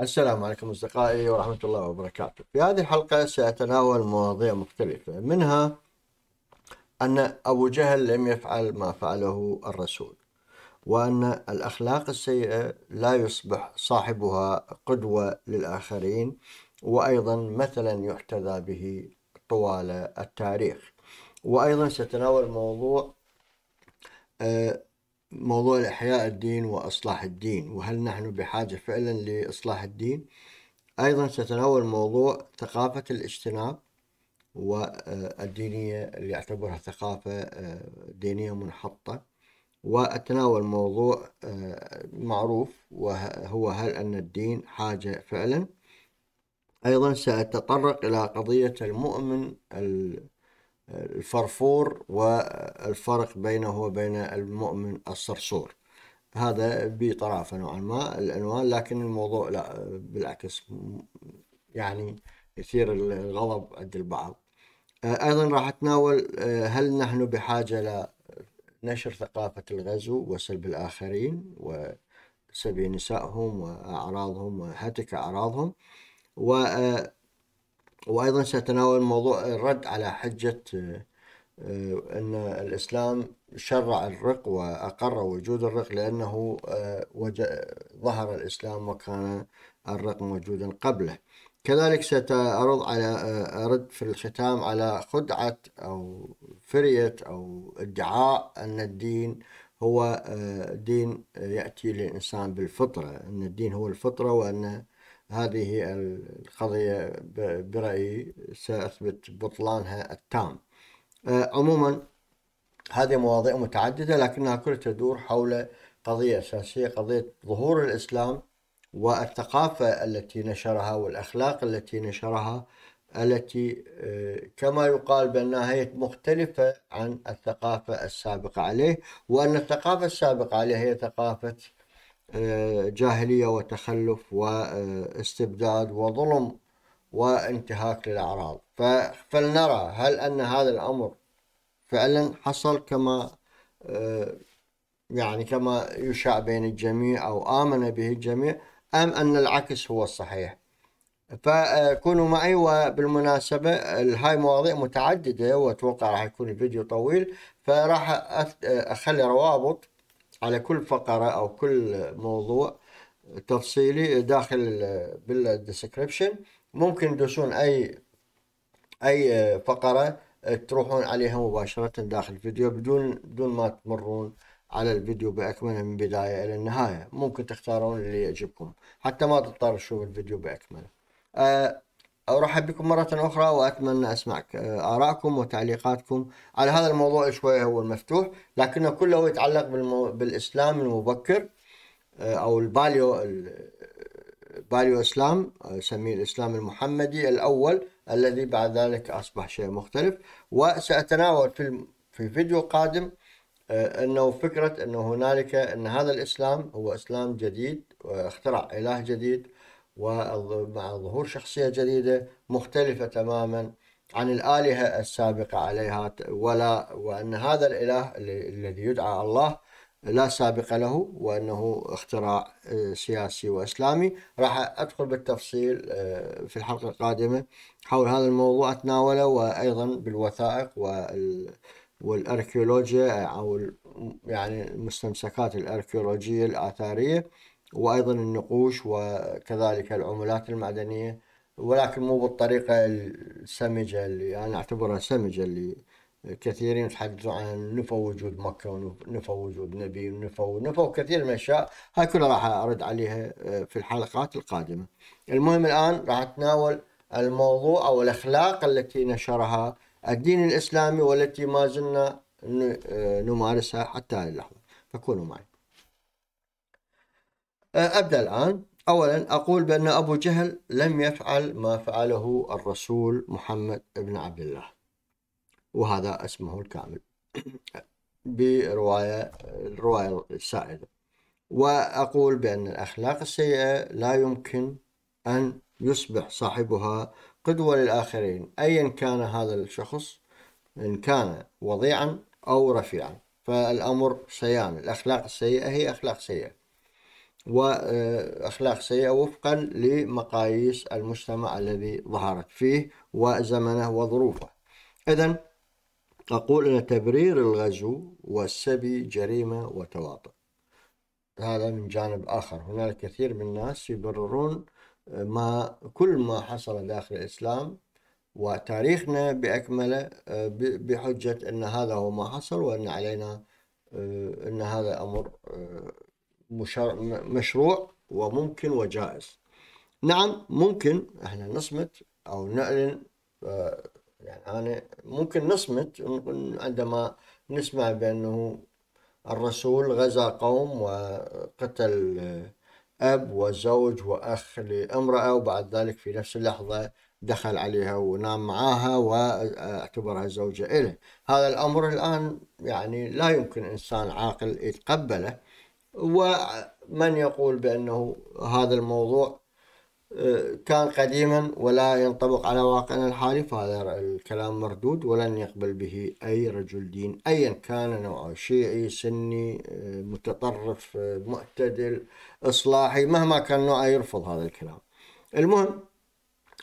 السلام عليكم أصدقائي ورحمة الله وبركاته في هذه الحلقة سأتناول مواضيع مختلفة منها أن أبو جهل لم يفعل ما فعله الرسول وأن الأخلاق السيئة لا يصبح صاحبها قدوة للآخرين وأيضا مثلا يحتذى به طوال التاريخ وأيضا سأتناول موضوع آه، موضوع إحياء الدين وإصلاح الدين وهل نحن بحاجة فعلا لإصلاح الدين أيضا ستناول موضوع ثقافة الاجتناب والدينية اللي أعتبرها ثقافة آه، دينية منحطة وأتناول موضوع آه، معروف وهو هل أن الدين حاجة فعلا أيضا سأتطرق إلى قضية المؤمن الفرفور والفرق بينه وبين المؤمن الصرصور هذا بطرافة نوعا ما العنوان لكن الموضوع لا بالعكس يعني يثير الغضب عند البعض أيضا راح أتناول هل نحن بحاجة لنشر ثقافة الغزو وسلب الآخرين وسبي نسائهم وأعراضهم وهتك أعراضهم و آه، وأيضا سأتناول موضوع الرد على حجة آه، أن الإسلام شرع الرق وأقر وجود الرق لأنه آه، ظهر الإسلام وكان الرق موجودا قبله كذلك سأرد على آه، أرد في الختام على خدعة أو فرية أو ادعاء أن الدين هو دين يأتي للإنسان بالفطرة أن الدين هو الفطرة وأن هذه القضية برأيي سأثبت بطلانها التام أه، عموما هذه مواضيع متعددة لكنها كلها تدور حول قضية أساسية قضية ظهور الإسلام والثقافة التي نشرها والأخلاق التي نشرها التي أه، كما يقال بأنها هي مختلفة عن الثقافة السابقة عليه وأن الثقافة السابقة عليه هي ثقافة جاهلية وتخلف واستبداد وظلم وانتهاك للأعراض فلنرى هل أن هذا الأمر فعلا حصل كما يعني كما يشاع بين الجميع أو آمن به الجميع أم أن العكس هو الصحيح فكونوا معي وبالمناسبة هاي مواضيع متعددة وأتوقع راح يكون الفيديو طويل فراح أخلي روابط على كل فقرة أو كل موضوع تفصيلي داخل بالدسكريبشن ممكن تدوسون أي أي فقرة تروحون عليها مباشرة داخل الفيديو بدون بدون ما تمرون على الفيديو بأكمله من بداية إلى النهاية ممكن تختارون اللي يعجبكم حتى ما تضطر تشوف الفيديو بأكمله أه أرحب بكم مرة أخرى وأتمنى أسمع آه، آرائكم وتعليقاتكم على هذا الموضوع شوي هو مفتوح لكنه كله يتعلق بالإسلام المبكر آه، أو الباليو الباليو إسلام سميه الإسلام المحمدي الأول الذي بعد ذلك أصبح شيء مختلف وسأتناول في في فيديو قادم آه، أنه فكرة أنه هنالك أن هذا الإسلام هو إسلام جديد واخترع إله جديد ومع ظهور شخصية جديدة مختلفة تماما عن الآلهة السابقة عليها ولا وأن هذا الإله الذي يدعى الله لا سابق له وأنه اختراع آه، سياسي وإسلامي راح أدخل بالتفصيل آه، في الحلقة القادمة حول هذا الموضوع أتناوله وأيضا بالوثائق وال والأركيولوجيا أو يعني المستمسكات الأركيولوجية الآثارية وأيضا النقوش وكذلك العملات المعدنية ولكن مو بالطريقة السمجة اللي أنا أعتبرها سمجة اللي كثيرين يتحدثوا عن نفوا وجود مكة ونفوا وجود نبي ونفوا نفوا كثير من الأشياء هاي كلها راح أرد عليها آه، في الحلقات القادمة المهم الآن راح أتناول الموضوع أو الأخلاق التي نشرها الدين الإسلامي والتي ما زلنا آه، نمارسها حتى هذه اللحظة فكونوا معي أبدأ الآن أولا أقول بأن أبو جهل لم يفعل ما فعله الرسول محمد بن عبد الله وهذا اسمه الكامل برواية الرواية السائدة وأقول بأن الأخلاق السيئة لا يمكن أن يصبح صاحبها قدوة للآخرين أيا كان هذا الشخص إن كان وضيعا أو رفيعا فالأمر سيان الأخلاق السيئة هي أخلاق سيئة وأخلاق سيئة وفقا لمقاييس المجتمع الذي ظهرت فيه وزمنه وظروفه إذا أقول أن تبرير الغزو والسبي جريمة وتواطؤ هذا من جانب آخر هناك كثير من الناس يبررون آه، ما كل ما حصل داخل الإسلام وتاريخنا بأكمله آه، بحجة أن هذا هو ما حصل وأن علينا آه، أن هذا أمر مشروع وممكن وجائز نعم ممكن احنا نصمت او نعلن آه، يعني أنا ممكن نصمت عندما نسمع بأنه الرسول غزا قوم وقتل أب وزوج وأخ لامرأة وبعد ذلك في نفس اللحظة دخل عليها ونام معاها واعتبرها زوجة إله هذا الأمر الآن يعني لا يمكن إنسان عاقل يتقبله ومن يقول بأنه هذا الموضوع آه، كان قديما ولا ينطبق على واقعنا الحالي فهذا الكلام مردود ولن يقبل به أي رجل دين أيا كان نوعه شيعي سني آه، متطرف آه، معتدل إصلاحي مهما كان نوعه يرفض هذا الكلام المهم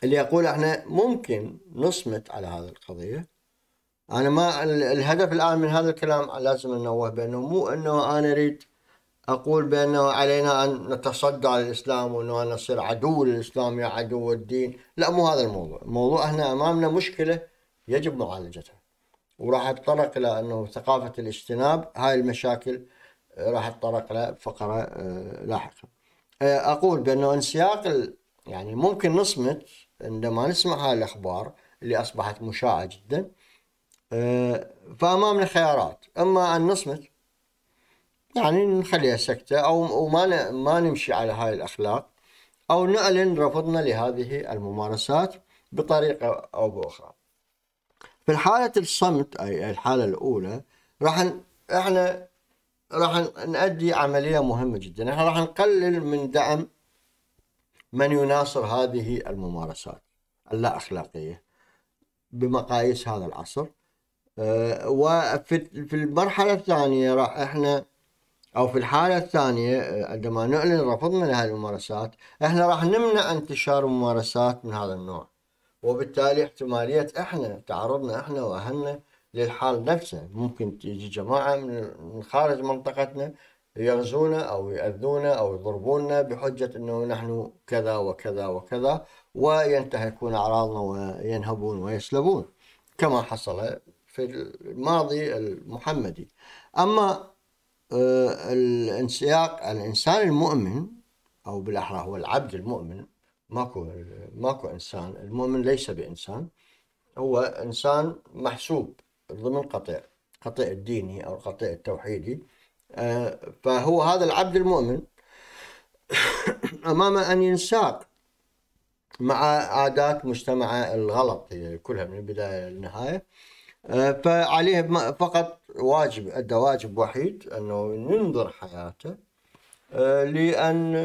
اللي يقول احنا ممكن نصمت على هذه القضية أنا ما الهدف الآن من هذا الكلام لازم أنوه بأنه مو أنه أنا أريد أقول بأنه علينا أن نتصدى للإسلام وأنه نصير عدو للإسلام يا عدو الدين لا مو هذا الموضوع الموضوع احنا أمامنا مشكلة يجب معالجتها وراح أتطرق إلى أنه ثقافة الاجتناب هاي المشاكل راح أتطرق لها بفقرة آه، لاحقة آه، أقول بأنه انسياق يعني ممكن نصمت عندما نسمع هاي الأخبار اللي أصبحت مشاعة جدا آه، فأمامنا خيارات إما أن نصمت يعني نخليها سكتة أو وما ما نمشي على هاي الأخلاق أو نعلن رفضنا لهذه الممارسات بطريقة أو بأخرى في الحالة الصمت أي الحالة الأولى راح احنا راح نؤدي عملية مهمة جدا احنا راح نقلل من دعم من يناصر هذه الممارسات اللا أخلاقية بمقاييس هذا العصر آه، وفي المرحلة الثانية راح احنا أو في الحالة الثانية عندما نعلن رفضنا لهذه الممارسات احنا راح نمنع انتشار ممارسات من هذا النوع وبالتالي احتمالية احنا تعرضنا احنا وأهلنا للحال نفسه ممكن تيجي جماعة من خارج منطقتنا يغزونا أو يأذونا أو يضربونا بحجة أنه نحن كذا وكذا وكذا وينتهكون أعراضنا وينهبون ويسلبون كما حصل في الماضي المحمدي أما آه، الانسياق الانسان المؤمن او بالاحرى هو العبد المؤمن ماكو ماكو انسان المؤمن ليس بانسان هو انسان محسوب ضمن قطيع قطيع الديني او قطيع التوحيدي آه، فهو هذا العبد المؤمن امام ان ينساق مع عادات مجتمعه الغلط كلها من البدايه للنهايه آه، فعليه فقط واجب أدى واجب وحيد أنه ينظر حياته آه، لأن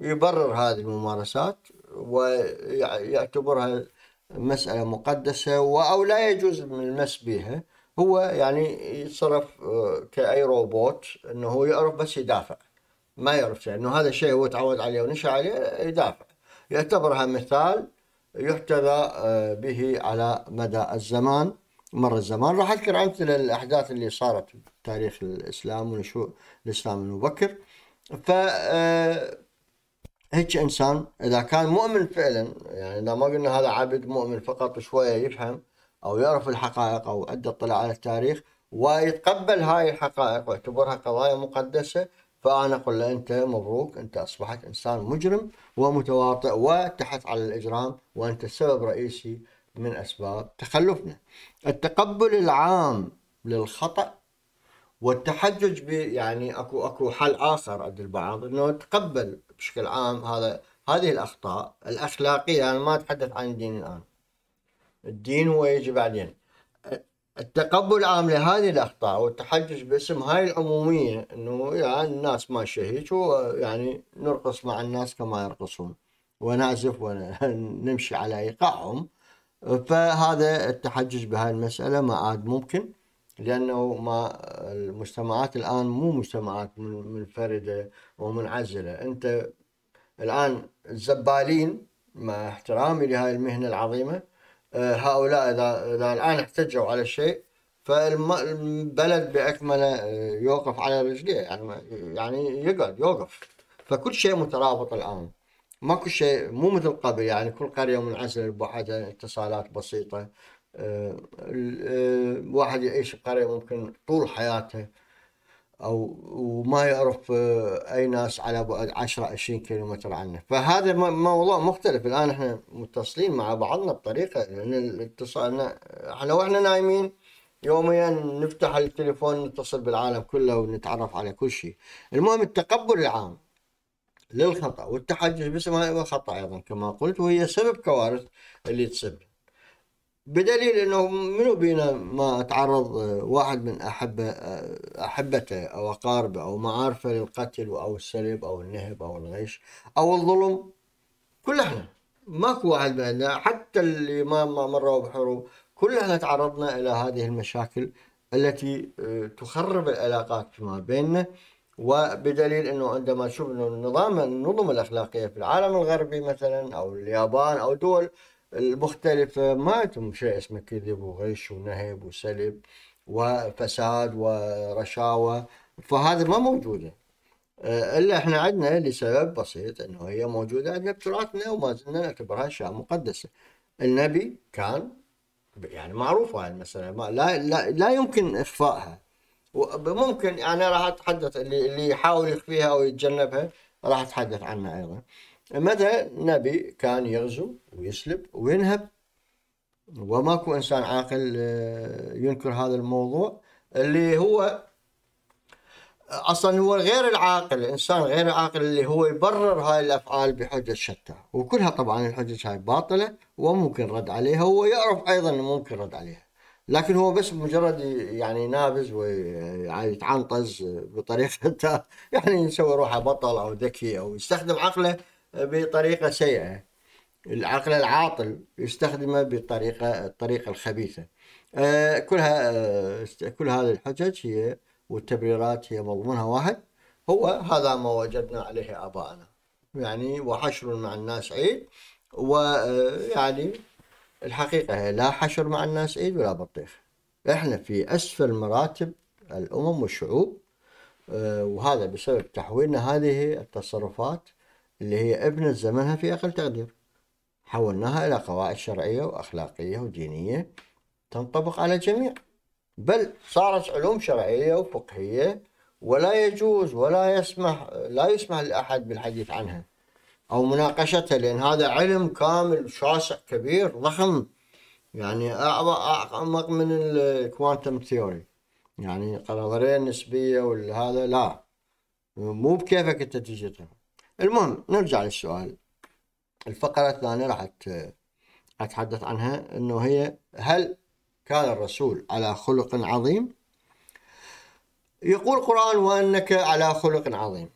يبرر هذه الممارسات ويعتبرها مسألة مقدسة أو لا يجوز المس بها هو يعني يتصرف آه، كأي روبوت أنه هو يعرف بس يدافع ما يعرف شيء أنه هذا الشيء هو تعود عليه ونشأ عليه يدافع يعتبرها مثال يحتذى به على مدى الزمان مر الزمان راح اذكر امثله الاحداث اللي صارت بتاريخ الاسلام ونشوء الاسلام المبكر ف آه، هيك انسان اذا كان مؤمن فعلا يعني اذا ما قلنا هذا عبد مؤمن فقط شويه يفهم او يعرف الحقائق او عنده اطلاع على التاريخ ويتقبل هاي الحقائق ويعتبرها قضايا مقدسه فانا اقول له انت مبروك انت اصبحت انسان مجرم ومتواطئ وتحت على الاجرام وانت سبب رئيسي من أسباب تخلفنا التقبل العام للخطأ والتحجج ب يعني اكو اكو حل اخر عند البعض انه تقبل بشكل عام هذا هذه الاخطاء الاخلاقيه انا ما اتحدث عن الدين الان الدين هو يجي بعدين التقبل العام لهذه الاخطاء والتحجج باسم هاي العموميه انه يعني الناس ماشيه هيك يعني نرقص مع الناس كما يرقصون ونعزف ونمشي على ايقاعهم فهذا التحجج بهاي المسألة ما عاد ممكن لأنه ما المجتمعات الآن مو مجتمعات منفردة ومنعزلة أنت الآن الزبالين مع احترامي لهذه المهنة العظيمة آه، هؤلاء إذا, إذا الآن احتجوا على شيء فالبلد بأكمله آه، يوقف على رجليه يعني يعني يقعد يوقف فكل شيء مترابط الآن ماكو شيء مو مثل قبل يعني كل قريه منعزله بوحدها اتصالات بسيطه الواحد آه، آه، يعيش بقريه ممكن طول حياته او وما يعرف آه، اي ناس على بعد 10 20 كيلو متر عنه فهذا موضوع مختلف الان احنا متصلين مع بعضنا بطريقه لان الاتصال احنا واحنا نايمين يوميا نفتح التليفون نتصل بالعالم كله ونتعرف على كل شيء المهم التقبل العام للخطأ والتحجج باسمها خطا أيضا كما قلت وهي سبب كوارث اللي تصب بدليل أنه منو بينا ما تعرض آه، واحد من أحبة آه، أحبته أو أقاربه أو معارفه للقتل أو السلب أو النهب أو الغش أو الظلم كل احنا ماكو واحد بينا حتى اللي ما مروا بحروب كل احنا تعرضنا إلى هذه المشاكل التي آه، تخرب العلاقات فيما بيننا وبدليل انه عندما انه النظام النظم الاخلاقيه في العالم الغربي مثلا او اليابان او دول المختلفه ما عندهم شيء اسمه كذب وغش ونهب وسلب وفساد ورشاوه فهذا ما موجوده الا احنا عندنا لسبب بسيط انه هي موجوده عندنا بتراثنا وما زلنا نعتبرها اشياء مقدسه. النبي كان يعني معروفه هاي المساله لا, لا لا يمكن اخفائها وممكن يعني راح اتحدث اللي اللي يحاول يخفيها او يتجنبها راح اتحدث عنها ايضا متى نبي كان يغزو ويسلب وينهب وماكو انسان عاقل آه، ينكر هذا الموضوع اللي هو اصلا هو غير العاقل الانسان غير العاقل اللي هو يبرر هاي الافعال بحجج شتى وكلها طبعا الحجج هاي باطله وممكن رد عليها وهو يعرف ايضا انه ممكن رد عليها لكن هو بس مجرد يعني ينابز ويتعنطز بطريقة يعني يسوي روحه بطل أو ذكي أو يستخدم عقله بطريقة سيئة العقل العاطل يستخدمه بطريقة الطريقة الخبيثة آه، كلها آه، كل هذه الحجج هي والتبريرات هي مضمونها واحد هو هذا ما وجدنا عليه ابائنا يعني وحشر مع الناس عيد ويعني آه، الحقيقة لا حشر مع الناس إيد ولا بطيخ إحنا في أسفل مراتب الأمم والشعوب آه، وهذا بسبب تحويلنا هذه التصرفات اللي هي ابنة زمنها في أقل تقدير حولناها إلى قواعد شرعية وأخلاقية ودينية تنطبق على الجميع بل صارت علوم شرعية وفقهية ولا يجوز ولا يسمح لا يسمح لأحد بالحديث عنها او مناقشته لان هذا علم كامل شاسع كبير ضخم يعني اعمق من الكوانتم ثيوري يعني النظريه النسبيه والهذا لا مو بكيفك انت تجي المهم نرجع للسؤال الفقره الثانيه راح اتحدث عنها انه هي هل كان الرسول على خلق عظيم يقول القران وانك على خلق عظيم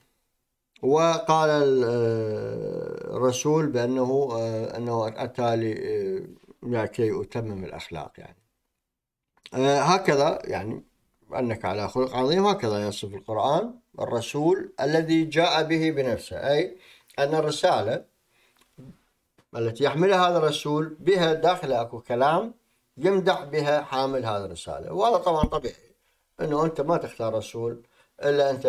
وقال آه، الرسول بأنه آه، أنه أتى لكي آه، أتمم الأخلاق يعني هكذا يعني أنك على خلق عظيم هكذا يصف القرآن الرسول الذي جاء به بنفسه أي أن الرسالة التي يحملها هذا الرسول بها داخله أكو كلام يمدح بها حامل هذا الرسالة وهذا طبعا طبيعي أنه أنت ما تختار رسول الا انت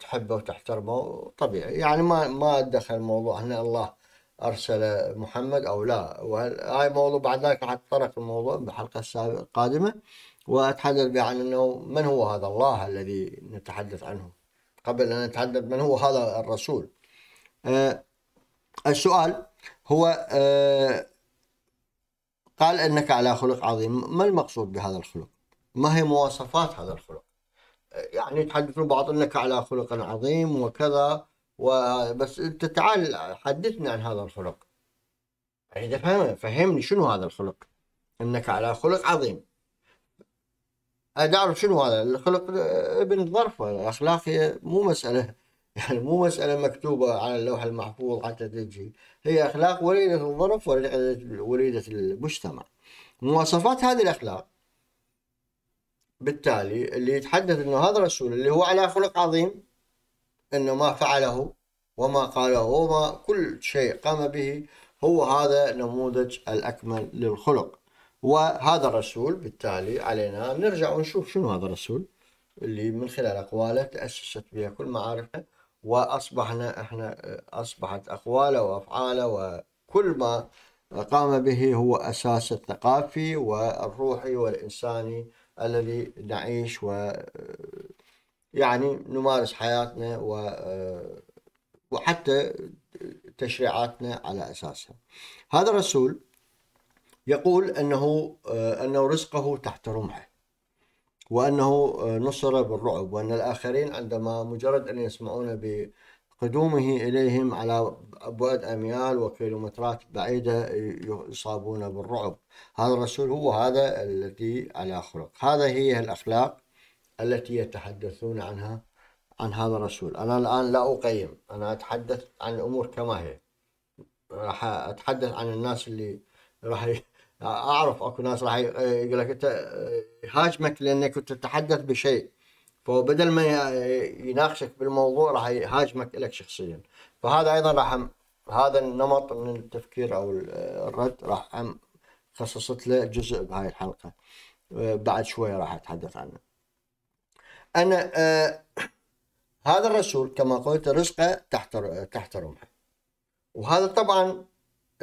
تحبه وتحترمه طبيعي يعني ما ما دخل الموضوع هنا الله ارسل محمد او لا هاي موضوع بعد ذلك راح اتطرق الموضوع بحلقه القادمه واتحدث به عن انه من هو هذا الله الذي نتحدث عنه قبل ان نتحدث من هو هذا الرسول أه السؤال هو أه قال انك على خلق عظيم ما المقصود بهذا الخلق ما هي مواصفات هذا الخلق يعني يتحدثون بعض انك على خلق عظيم وكذا وبس انت تعال حدثنا عن هذا الخلق يعني فهم فهمني شنو هذا الخلق انك على خلق عظيم اعرف شنو هذا الخلق ابن الظرف الاخلاق هي مو مساله يعني مو مساله مكتوبه على اللوح المحفوظ حتى تجي هي اخلاق وليده الظرف وليده المجتمع مواصفات هذه الاخلاق بالتالي اللي يتحدث انه هذا الرسول اللي هو على خلق عظيم انه ما فعله وما قاله وما كل شيء قام به هو هذا نموذج الاكمل للخلق وهذا الرسول بالتالي علينا نرجع ونشوف شنو هذا الرسول اللي من خلال اقواله تاسست بها كل معارفه واصبحنا احنا اصبحت اقواله وافعاله وكل ما قام به هو اساس الثقافي والروحي والانساني الذي نعيش و يعني نمارس حياتنا و وحتى تشريعاتنا على اساسها. هذا الرسول يقول انه انه رزقه تحت رمحه وانه نصر بالرعب وان الاخرين عندما مجرد ان يسمعون بقدومه اليهم على بعد اميال وكيلومترات بعيده يصابون بالرعب هذا الرسول هو هذا الذي على خلق هذا هي الاخلاق التي يتحدثون عنها عن هذا الرسول انا الان لا اقيم انا اتحدث عن الامور كما هي راح اتحدث عن الناس اللي راح ي... اعرف اكو ناس راح يقول لك انت يهاجمك لانك تتحدث بشيء فبدل ما يناقشك بالموضوع راح يهاجمك لك شخصيا فهذا ايضا راح هذا النمط من التفكير او الرد راح خصصت له جزء بهاي الحلقه آه، بعد شوي راح اتحدث عنه انا آه هذا الرسول كما قلت رزقه تحت تحت رمحه وهذا طبعا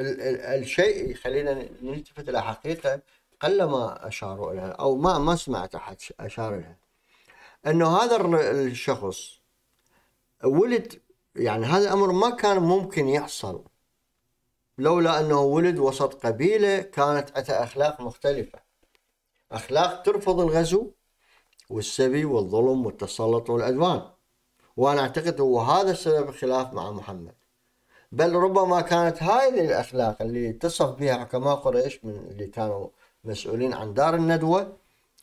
ال ال الشيء يخلينا نلتفت الى حقيقه قلما اشاروا لها او ما ما سمعت احد اشار لها انه هذا الشخص ولد يعني هذا الأمر ما كان ممكن يحصل لولا أنه ولد وسط قبيلة كانت أتى أخلاق مختلفة أخلاق ترفض الغزو والسبي والظلم والتسلط والعدوان وأنا أعتقد هو هذا السبب الخلاف مع محمد بل ربما كانت هاي الأخلاق اللي اتصف بها حكماء قريش من اللي كانوا مسؤولين عن دار الندوة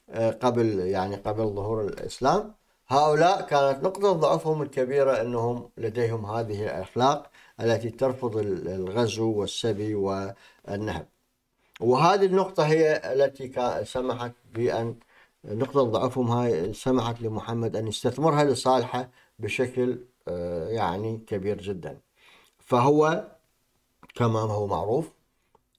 آه، قبل يعني قبل ظهور الإسلام هؤلاء كانت نقطة ضعفهم الكبيرة أنهم لديهم هذه الأخلاق التي ترفض الغزو والسبي والنهب وهذه النقطة هي التي سمحت بأن نقطة ضعفهم هاي سمحت لمحمد أن يستثمرها لصالحه بشكل آه، يعني كبير جدا فهو كما هو معروف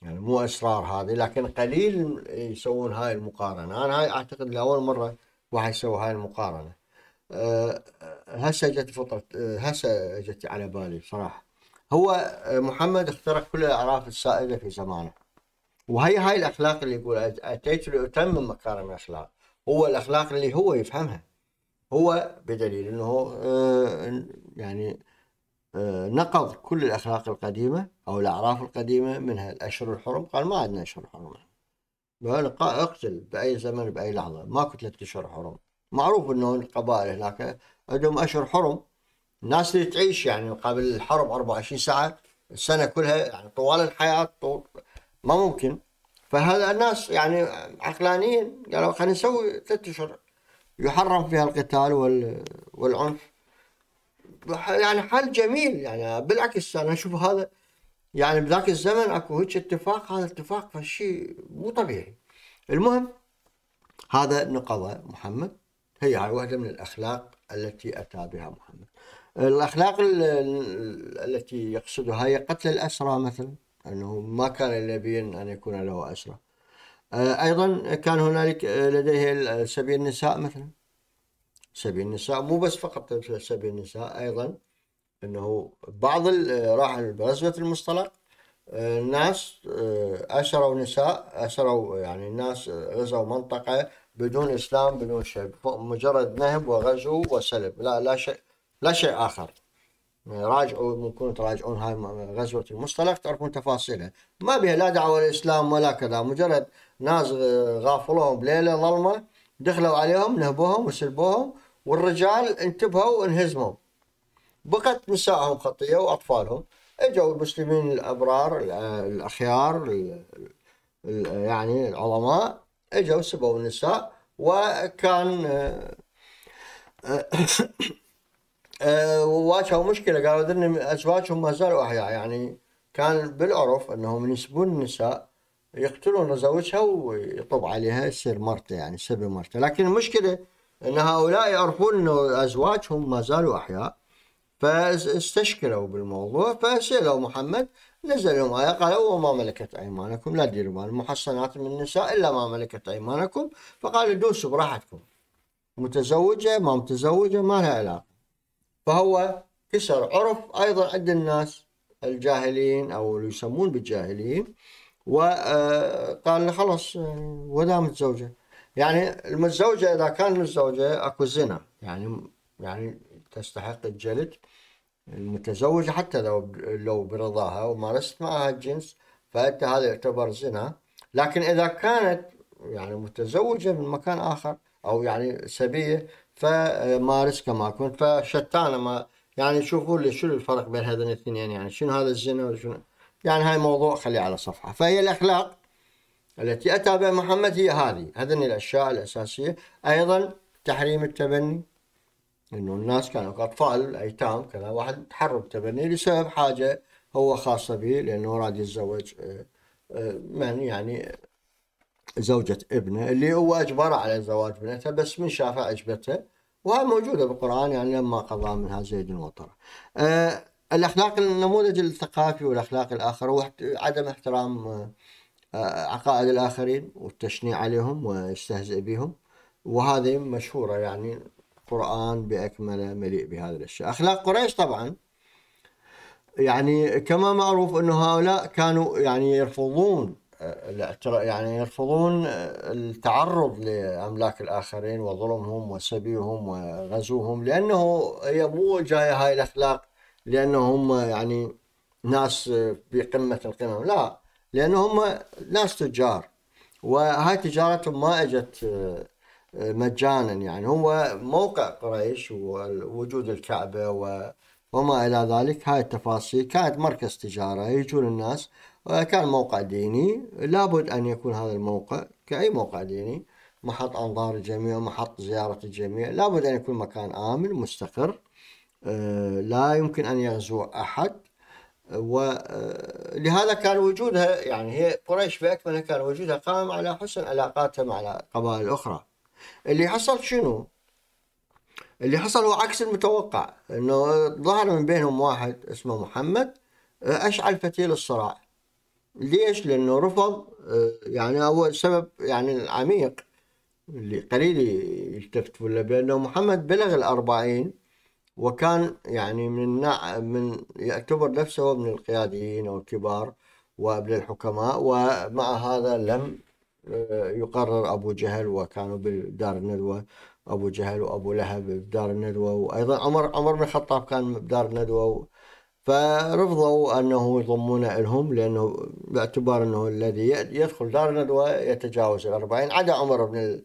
يعني مو أسرار هذه لكن قليل يسوون هاي المقارنة أنا هاي أعتقد لأول مرة واحد يسوي هاي المقارنة هسه آه، جت فطرت آه، هسه جت على بالي صراحه هو آه، محمد اخترع كل الاعراف السائده في زمانه وهي هاي الاخلاق اللي يقول اتيت لاتمم مكارم الاخلاق هو الاخلاق اللي هو يفهمها هو بدليل انه يعني نقض كل الاخلاق القديمه او الاعراف القديمه منها الاشهر الحرم قال ما عندنا اشهر حرم اقتل باي زمن باي لحظه ما ثلاث اشهر حرم معروف انه القبائل هناك عندهم اشهر حرم الناس اللي تعيش يعني مقابل الحرب 24 ساعه السنه كلها يعني طوال الحياه طول ما ممكن فهذا الناس يعني عقلانيين قالوا خلينا نسوي ثلاث اشهر يحرم فيها القتال وال... والعنف يعني حل جميل يعني بالعكس انا اشوف هذا يعني بذاك الزمن اكو هيك اتفاق هذا اتفاق فشي مو طبيعي المهم هذا نقوى محمد هي هاي واحدة من الأخلاق التي أتى بها محمد الأخلاق التي يقصدها هي قتل الأسرى مثلا أنه ما كان النبي أن يكون له أسرى آه، أيضا كان هنالك آه، لديه سبي النساء مثلا سبي النساء مو بس فقط سبي النساء أيضا أنه بعض راح برزوة المصطلق الناس آه، أسروا نساء أسروا يعني الناس غزوا منطقة بدون اسلام بدون شيء مجرد نهب وغزو وسلب لا لا شيء لا شيء اخر راجعوا ممكن تراجعون هاي غزوة المصطلح تعرفون تفاصيلها ما بها لا دعوة للإسلام ولا كذا مجرد ناس غافلوهم بليلة ظلمة دخلوا عليهم نهبوهم وسلبوهم والرجال انتبهوا وانهزموا بقت نسائهم خطية وأطفالهم اجوا المسلمين الأبرار الأخيار يعني العظماء اجوا سبوا النساء وكان وواجهوا آه، آه، مشكله قالوا ان ازواجهم ما زالوا احياء يعني كان بالعرف انهم ينسبون النساء يقتلون زوجها ويطب عليها يصير مرته يعني سبي مرته لكن المشكله ان هؤلاء يعرفون انه ازواجهم ما زالوا احياء فاستشكلوا بالموضوع فسالوا محمد نزلوا معي قالوا وما ملكت أيمانكم لا تديروا بال المحصنات من النساء إلا ما ملكت أيمانكم فقالوا دوسوا براحتكم متزوجة ما متزوجة ما لها علاقة فهو كسر عرف أيضا عند الناس الجاهلين أو اللي يسمون بالجاهلين وقال آه، له خلاص ودا متزوجة يعني المتزوجة إذا كان متزوجة أكو زنا يعني يعني تستحق الجلد المتزوجة حتى لو لو برضاها ومارست معها الجنس فانت هذا يعتبر زنا لكن إذا كانت يعني متزوجة من مكان آخر أو يعني سبية فمارس كما كنت فشتان ما يعني شوفوا لي شنو الفرق بين هذين الاثنين يعني شنو هذا الزنا وشنو يعني هاي موضوع خليه على صفحة فهي الأخلاق التي أتى بها محمد هي هذه هذين الأشياء الأساسية أيضا تحريم التبني انه الناس كانوا اطفال ايتام كذا واحد تحرم تبني لسبب حاجه هو خاصه به لانه راد يتزوج آه، آه، من يعني زوجة ابنه اللي هو اجبره على زواج بنتها بس من شافها عجبته وهي موجودة بالقرآن يعني لما قضى منها زيد وطرة أه الأخلاق النموذج الثقافي والأخلاق الآخر هو عدم احترام آه،, أه عقائد الآخرين والتشنيع عليهم ويستهزئ بهم وهذه مشهورة يعني قرآن بأكمله مليء بهذا الأشياء أخلاق قريش طبعا يعني كما معروف أنه هؤلاء كانوا يعني يرفضون يعني يرفضون التعرض لأملاك الآخرين وظلمهم وسبيهم وغزوهم لأنه يبو جاية هاي الأخلاق لأنه هم يعني ناس في قمة القمم لا لأنه هم ناس تجار وهاي تجارتهم ما أجت مجانا يعني هو موقع قريش ووجود الكعبة وما إلى ذلك هاي التفاصيل كانت مركز تجارة يجون الناس كان موقع ديني لابد أن يكون هذا الموقع كأي موقع ديني محط أنظار الجميع محط زيارة الجميع لابد أن يكون مكان آمن مستقر آه، لا يمكن أن يغزو أحد ولهذا آه، كان وجودها يعني هي قريش باكملها كان وجودها قائم على حسن علاقاتها مع القبائل الاخرى. اللي حصل شنو؟ اللي حصل هو عكس المتوقع انه ظهر من بينهم واحد اسمه محمد آه، اشعل فتيل الصراع ليش؟ لانه رفض آه، يعني اول سبب يعني العميق اللي قليل يلتفت له بانه محمد بلغ الأربعين وكان يعني من من يعتبر نفسه من القياديين او الكبار وابن الحكماء ومع هذا لم يقرر أبو جهل وكانوا بدار الندوة أبو جهل وأبو لهب بدار الندوة وأيضا عمر عمر بن الخطاب كان بدار الندوة فرفضوا أنه يضمون لهم لأنه باعتبار أنه الذي يدخل دار الندوة يتجاوز الأربعين عدا عمر بن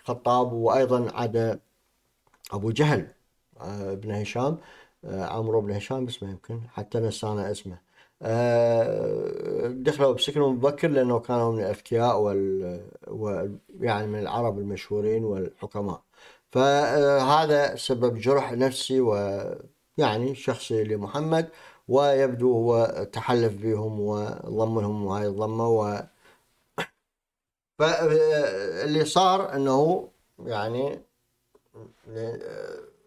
الخطاب وأيضا عدا أبو جهل ابن آه، هشام آه، عمرو بن هشام اسمه يمكن حتى نسانا اسمه آه، دخلوا بسكن مبكر لأنه كانوا من الأذكياء وال... يعني من العرب المشهورين والحكماء فهذا سبب جرح نفسي ويعني شخصي لمحمد ويبدو هو تحلف بهم لهم هاي الضمة و فاللي صار أنه يعني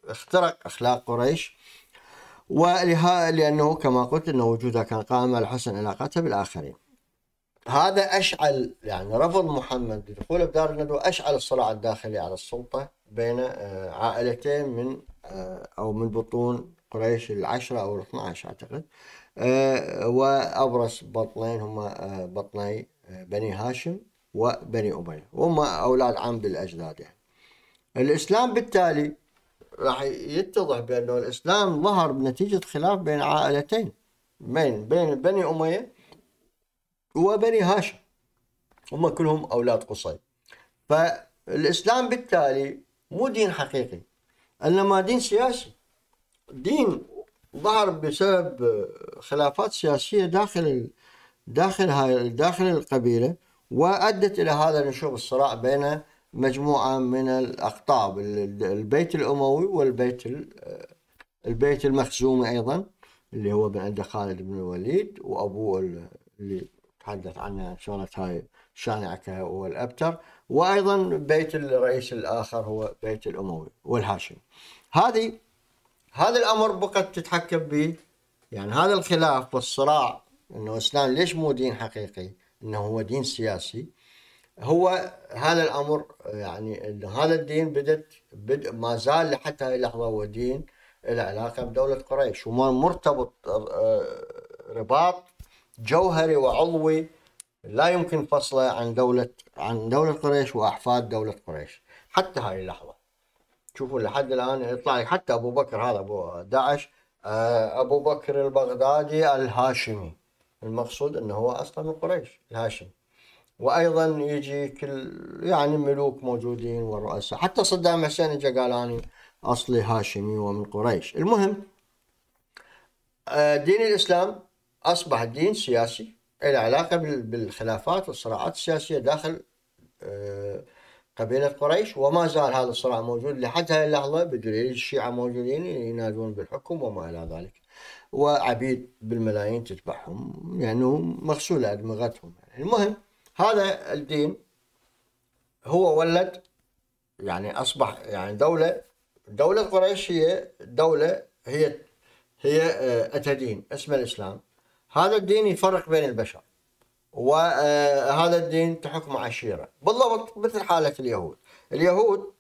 اخترق أخلاق قريش ولها لأنه كما قلت أن وجودها كان قائم على حسن علاقتها بالآخرين هذا أشعل يعني رفض محمد لدخوله بدار الندوة أشعل الصراع الداخلي على السلطة بين آه، عائلتين من آه، أو من بطون قريش العشرة أو ال 12 أعتقد آه، وأبرز بطلين هما بطني بني هاشم وبني أمية وهم أولاد عم بالأجداد يعني. الإسلام بالتالي راح يتضح بأنه الإسلام ظهر بنتيجة خلاف بين عائلتين بين بين بني أمية وبني هاشم هم كلهم أولاد قصي فالإسلام بالتالي مو دين حقيقي إنما دين سياسي دين ظهر بسبب خلافات سياسية داخل داخل هاي داخل القبيلة وأدت إلى هذا نشوف الصراع بين مجموعة من الأقطاب البيت الأموي والبيت البيت المخزومي أيضا اللي هو من عند خالد بن الوليد وأبوه اللي تحدث عنه شلون هاي هو والأبتر وأيضا بيت الرئيس الآخر هو بيت الأموي والهاشمي هذه هذا الأمر بقت تتحكم به يعني هذا الخلاف والصراع أنه الإسلام ليش مو دين حقيقي أنه هو دين سياسي هو هذا الامر يعني ان هذا الدين بدت بد ما زال لحتى هاي اللحظه هو دين له علاقه بدوله قريش وما مرتبط آه، رباط جوهري وعضوي لا يمكن فصله عن دولة عن دولة قريش وأحفاد دولة قريش حتى هاي اللحظة شوفوا لحد الآن يطلع لك حتى أبو بكر هذا أبو داعش آه، أبو بكر البغدادي الهاشمي المقصود أنه هو أصلا من قريش الهاشمي وايضا يجي كل يعني ملوك موجودين والرؤساء حتى صدام حسين اجى قال انا اصلي هاشمي ومن قريش المهم آه، دين الاسلام اصبح دين سياسي له علاقه بالخلافات والصراعات السياسيه داخل آه، قبيله قريش وما زال هذا الصراع موجود لحد هذه اللحظه بدليل الشيعه موجودين ينادون بالحكم وما الى ذلك وعبيد بالملايين تتبعهم يعني مغسوله ادمغتهم المهم هذا الدين هو ولد يعني اصبح يعني دوله دوله قريش هي دوله هي هي آه، اتى دين اسمه الاسلام هذا الدين يفرق بين البشر وهذا آه، الدين تحكم عشيره بالضبط مثل حاله اليهود اليهود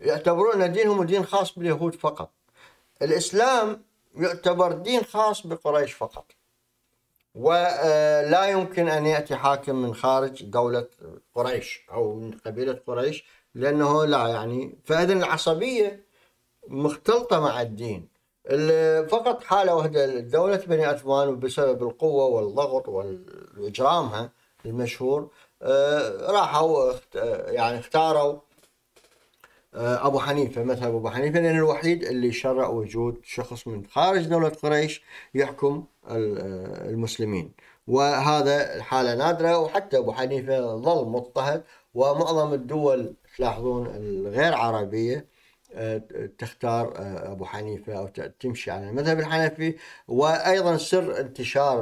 يعتبرون ان دينهم دين خاص باليهود فقط الاسلام يعتبر دين خاص بقريش فقط ولا آه، يمكن أن يأتي حاكم من خارج دولة قريش أو من قبيلة قريش لأنه لا يعني فإذا العصبية مختلطة مع الدين فقط حالة واحدة دولة بني عثمان بسبب القوة والضغط وإجرامها المشهور آه، راحوا آه، يعني اختاروا ابو حنيفه مذهب ابو حنيفه لان الوحيد اللي شرع وجود شخص من خارج دوله قريش يحكم المسلمين وهذا حالة نادرة وحتى أبو حنيفة ظل مضطهد ومعظم الدول تلاحظون الغير عربية آه، تختار آه، أبو حنيفة أو تمشي على المذهب الحنفي وأيضا سر انتشار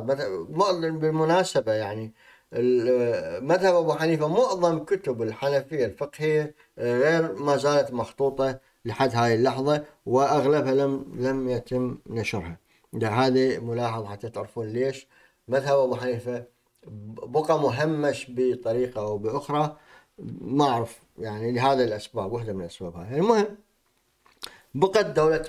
بالمناسبة يعني آه، مذهب أبو حنيفة معظم كتب الحنفية الفقهية غير ما زالت مخطوطة لحد هاي اللحظة وأغلبها لم لم يتم نشرها ده هذه ملاحظة حتى تعرفون ليش مذهب أبو حنيفة بقى مهمش بطريقة أو بأخرى ما أعرف يعني لهذا الأسباب واحدة من الأسباب هاي المهم بقت دولة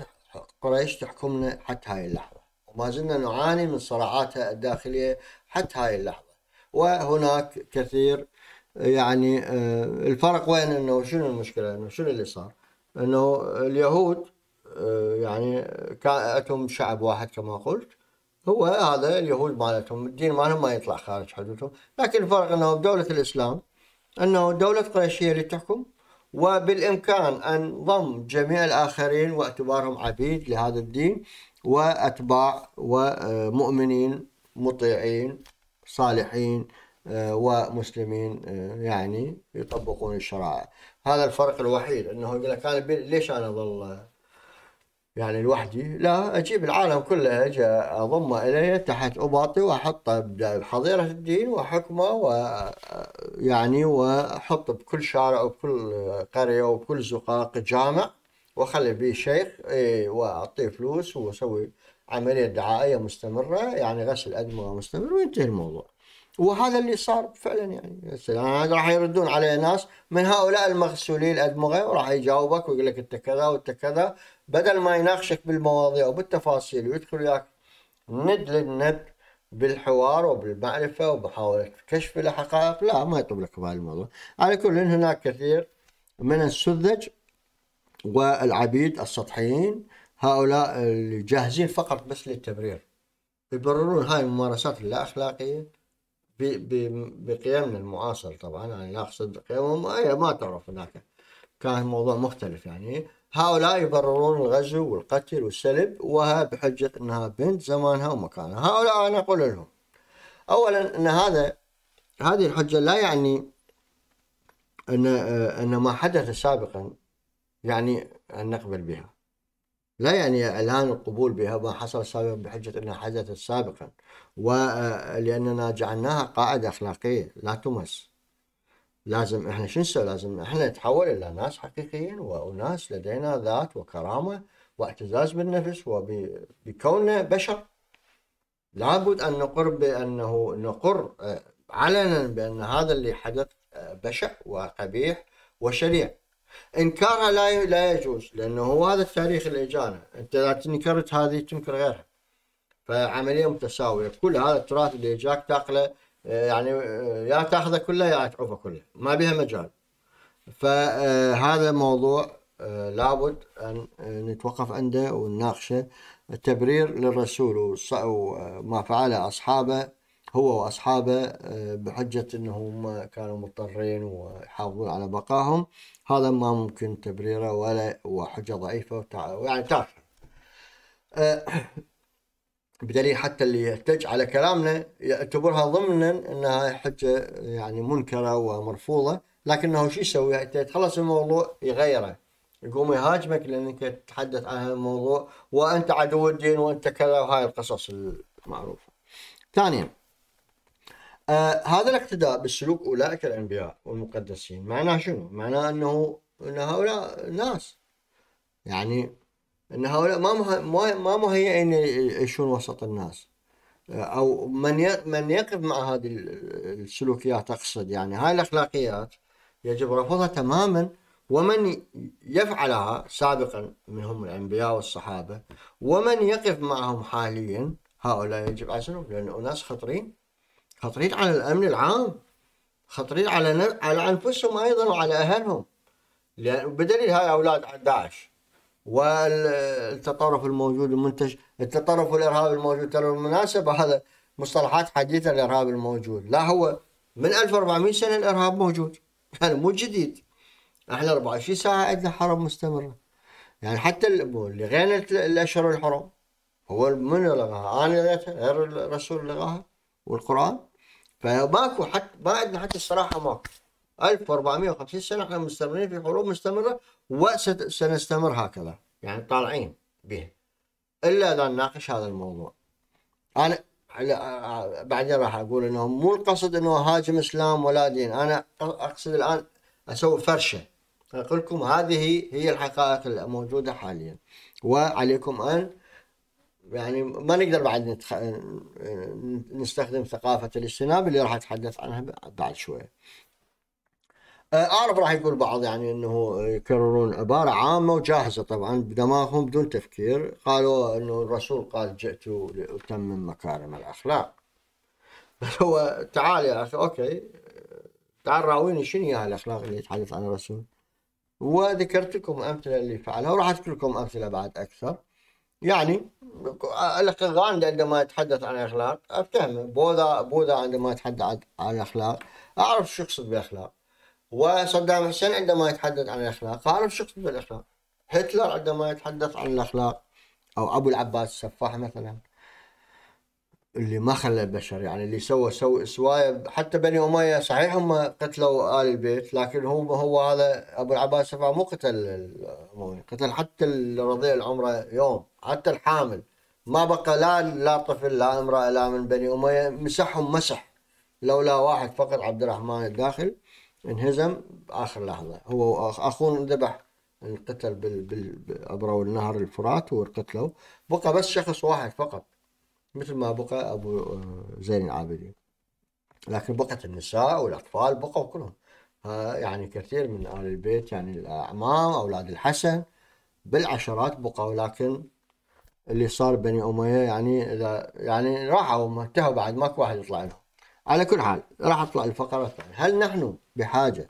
قريش تحكمنا حتى هاي اللحظة وما زلنا نعاني من صراعاتها الداخلية حتى هاي اللحظة وهناك كثير يعني آه، الفرق وين انه شنو المشكله انه شنو اللي صار؟ انه اليهود يعني كانتهم شعب واحد كما قلت هو هذا اليهود مالتهم الدين مالهم ما يطلع خارج حدودهم لكن الفرق انه بدولة الاسلام انه دولة قريشية اللي تحكم وبالامكان ان ضم جميع الاخرين واعتبارهم عبيد لهذا الدين واتباع ومؤمنين مطيعين صالحين آه، ومسلمين آه، يعني يطبقون الشرائع هذا الفرق الوحيد انه يقول لك انا ليش انا ظل يعني لوحدي لا أجيب العالم كله أجي أضمه إلي تحت أباطي وأحطه بحظيرة الدين وحكمه ويعني وأحط بكل شارع وبكل قرية وبكل زقاق جامع وأخلي به شيخ وأعطيه فلوس وأسوي عملية دعائية مستمرة يعني غسل أدمغة مستمر وينتهي الموضوع وهذا اللي صار فعلا يعني راح يردون عليه ناس من هؤلاء المغسولين الادمغه وراح يجاوبك ويقول لك انت كذا وانت كذا بدل ما يناقشك بالمواضيع وبالتفاصيل ويدخل وياك ند للند بالحوار وبالمعرفة وبحاولة كشف الحقائق لا ما يطلب لك بهذا الموضوع على كل إن هناك كثير من السذج والعبيد السطحيين هؤلاء اللي جاهزين فقط بس للتبرير يبررون هاي الممارسات اللا أخلاقية بقيمنا المعاصر طبعا أنا لا أقصد قيمهم ما تعرف هناك كان الموضوع مختلف يعني هؤلاء يبررون الغزو والقتل والسلب وها بحجة أنها بنت زمانها ومكانها هؤلاء أنا أقول لهم أولا أن هذا هذه الحجة لا يعني أن أن ما حدث سابقا يعني أن نقبل بها لا يعني إعلان القبول بها ما حصل سابقا بحجة أنها حدثت سابقا ولأننا جعلناها قاعدة أخلاقية لا تمس لازم احنا شو نسوي؟ لازم احنا نتحول الى ناس حقيقيين وناس لدينا ذات وكرامه واعتزاز بالنفس وبكوننا بشر. لابد ان نقر بانه نقر آه، علنا بان هذا اللي حدث آه، بشع وقبيح وشريع. انكارها لا لا يجوز لانه هو هذا التاريخ اللي اجانا، انت اذا انكرت هذه تنكر غيرها. فعمليه متساويه، كل هذا التراث اللي اجاك تاقله يعني آه، يا تاخذه كله يا تعوفه كله ما بها مجال فهذا موضوع آه، لابد ان آه، نتوقف عنده ونناقشه التبرير للرسول وما فعله اصحابه هو واصحابه بحجه انهم كانوا مضطرين ويحافظون على بقائهم هذا ما ممكن تبريره ولا وحجه ضعيفه يعني تافهه بدليل حتى اللي يحتج على كلامنا يعتبرها ضمنا انها حجه يعني منكره ومرفوضه لكنه شو يسوي حتى يتخلص من الموضوع يغيره يقوم يهاجمك لانك تتحدث عن الموضوع وانت عدو الدين وانت كذا وهاي القصص المعروفه. ثانيا آه هذا الاقتداء بسلوك اولئك الانبياء والمقدسين معناه شنو؟ معناه انه ان هؤلاء ناس يعني ان هؤلاء ما مه... ما مهيئين يعيشون وسط الناس او من ي... من يقف مع هذه السلوكيات اقصد يعني هاي الاخلاقيات يجب رفضها تماما ومن يفعلها سابقا منهم الانبياء والصحابه ومن يقف معهم حاليا هؤلاء يجب عزلهم لان اناس خطرين خطرين على الامن العام خطرين على على انفسهم ايضا وعلى اهلهم لان بدليل هاي اولاد داعش والتطرف الموجود المنتج التطرف والارهاب الموجود ترى بالمناسبه هذا مصطلحات حديثه الارهاب الموجود لا هو من 1400 سنه الارهاب موجود يعني مو جديد احنا 24 ساعه عندنا حرب مستمره يعني حتى اللي غير الاشهر الحرم هو من لغاها انا لغيتها غير الرسول لغاها والقران فماكو حتى ما عندنا حتى الصراحه ماكو 1450 سنة احنا مستمرين في حروب مستمرة وسنستمر هكذا يعني طالعين به إلا إذا نناقش هذا الموضوع أنا بعدين راح أقول أنه مو القصد أنه هاجم إسلام ولا دين أنا أقصد الآن أسوي فرشة أقول لكم هذه هي الحقائق الموجودة حاليا وعليكم أن يعني ما نقدر بعد نتخ... نستخدم ثقافة الاجتناب اللي راح أتحدث عنها بعد شوية آه، اعرف راح يقول بعض يعني انه يكررون عباره عامه وجاهزه طبعا بدماغهم بدون تفكير قالوا انه الرسول قال جئت لاتمم مكارم الاخلاق هو تعال يا اخي اوكي تعال راويني شنو هي الاخلاق اللي يتحدث عن الرسول وذكرت لكم امثله اللي فعلها وراح اذكر لكم امثله بعد اكثر يعني الاخوان عندما يتحدث عن الاخلاق افتهمه بوذا بوذا عندما يتحدث عن الاخلاق اعرف شو يقصد بالاخلاق وصدام حسين عندما يتحدث عن الأخلاق فأنا شخص بالأخلاق هتلر عندما يتحدث عن الأخلاق أو أبو العباس السفاح مثلا اللي ما خلى البشر يعني اللي سوى سوى سواية حتى بني أمية صحيح هم قتلوا آل البيت لكن هو هو هذا أبو العباس السفاح مو قتل الأموي قتل حتى الرضيع العمره يوم حتى الحامل ما بقى لا لا طفل لا امرأة لا من بني أمية مسحهم مسح لولا واحد فقط عبد الرحمن الداخل انهزم بآخر لحظة هو أخوه انذبح انقتل بال... بال... عبروا النهر الفرات وقتلوا بقى بس شخص واحد فقط مثل ما بقى أبو آه، زين العابدين لكن بقت النساء والأطفال بقوا كلهم يعني كثير من آل البيت يعني الأعمام أولاد الحسن بالعشرات بقوا لكن اللي صار بني أمية يعني إذا يعني راحوا انتهوا بعد ماكو واحد يطلع لهم على كل حال راح اطلع الفقرة الثانية هل نحن بحاجة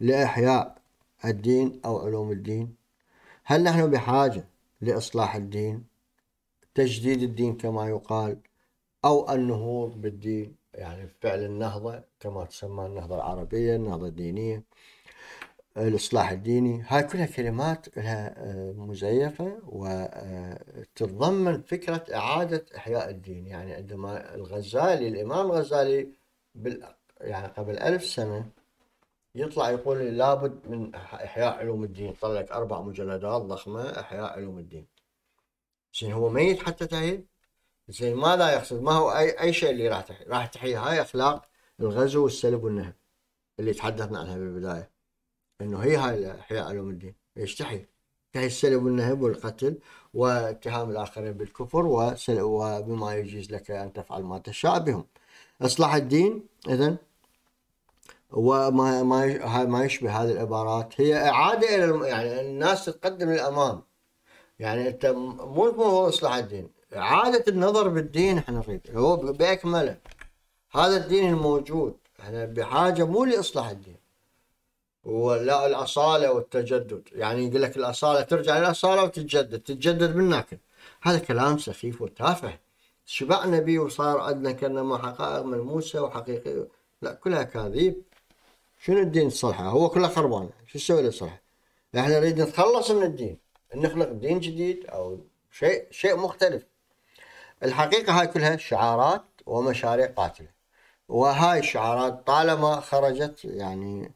لإحياء الدين أو علوم الدين هل نحن بحاجة لإصلاح الدين تجديد الدين كما يقال أو النهوض بالدين يعني فعل النهضة كما تسمى النهضة العربية النهضة الدينية الإصلاح الديني هاي كلها كلمات لها آه، مزيفة وتتضمن آه، فكرة إعادة إحياء الدين يعني عندما الغزالي الإمام الغزالي بال يعني قبل ألف سنة يطلع يقول لابد من إحياء علوم الدين طلع لك أربع مجلدات ضخمة إحياء علوم الدين زين هو ميت حتى تهيب زين ماذا يقصد ما هو أي, أي شيء اللي راح تحيي راح تحيي هاي أخلاق الغزو والسلب والنهب اللي تحدثنا عنها بالبداية انه هي هاي احياء علوم الدين يشتحي يشتحي السلب والنهب والقتل واتهام الاخرين بالكفر وبما يجيز لك ان تفعل ما تشاء بهم اصلاح الدين اذا وما ما ما يشبه هذه العبارات هي اعاده الى يعني الناس تتقدم للامام يعني انت مو هو اصلاح الدين اعاده النظر بالدين احنا نريد هو باكمله هذا الدين الموجود احنا بحاجه مو لاصلاح الدين ولا الاصاله والتجدد يعني يقول لك الاصاله ترجع للاصاله وتتجدد تتجدد من هناك هذا كلام سخيف وتافه شبعنا به وصار عندنا كانما حقائق ملموسه وحقيقيه لا كلها اكاذيب شنو الدين الصلحه هو كله خربان شو يسوي له احنا نريد نتخلص من الدين نخلق دين جديد او شيء شيء مختلف الحقيقه هاي كلها شعارات ومشاريع قاتله وهاي الشعارات طالما خرجت يعني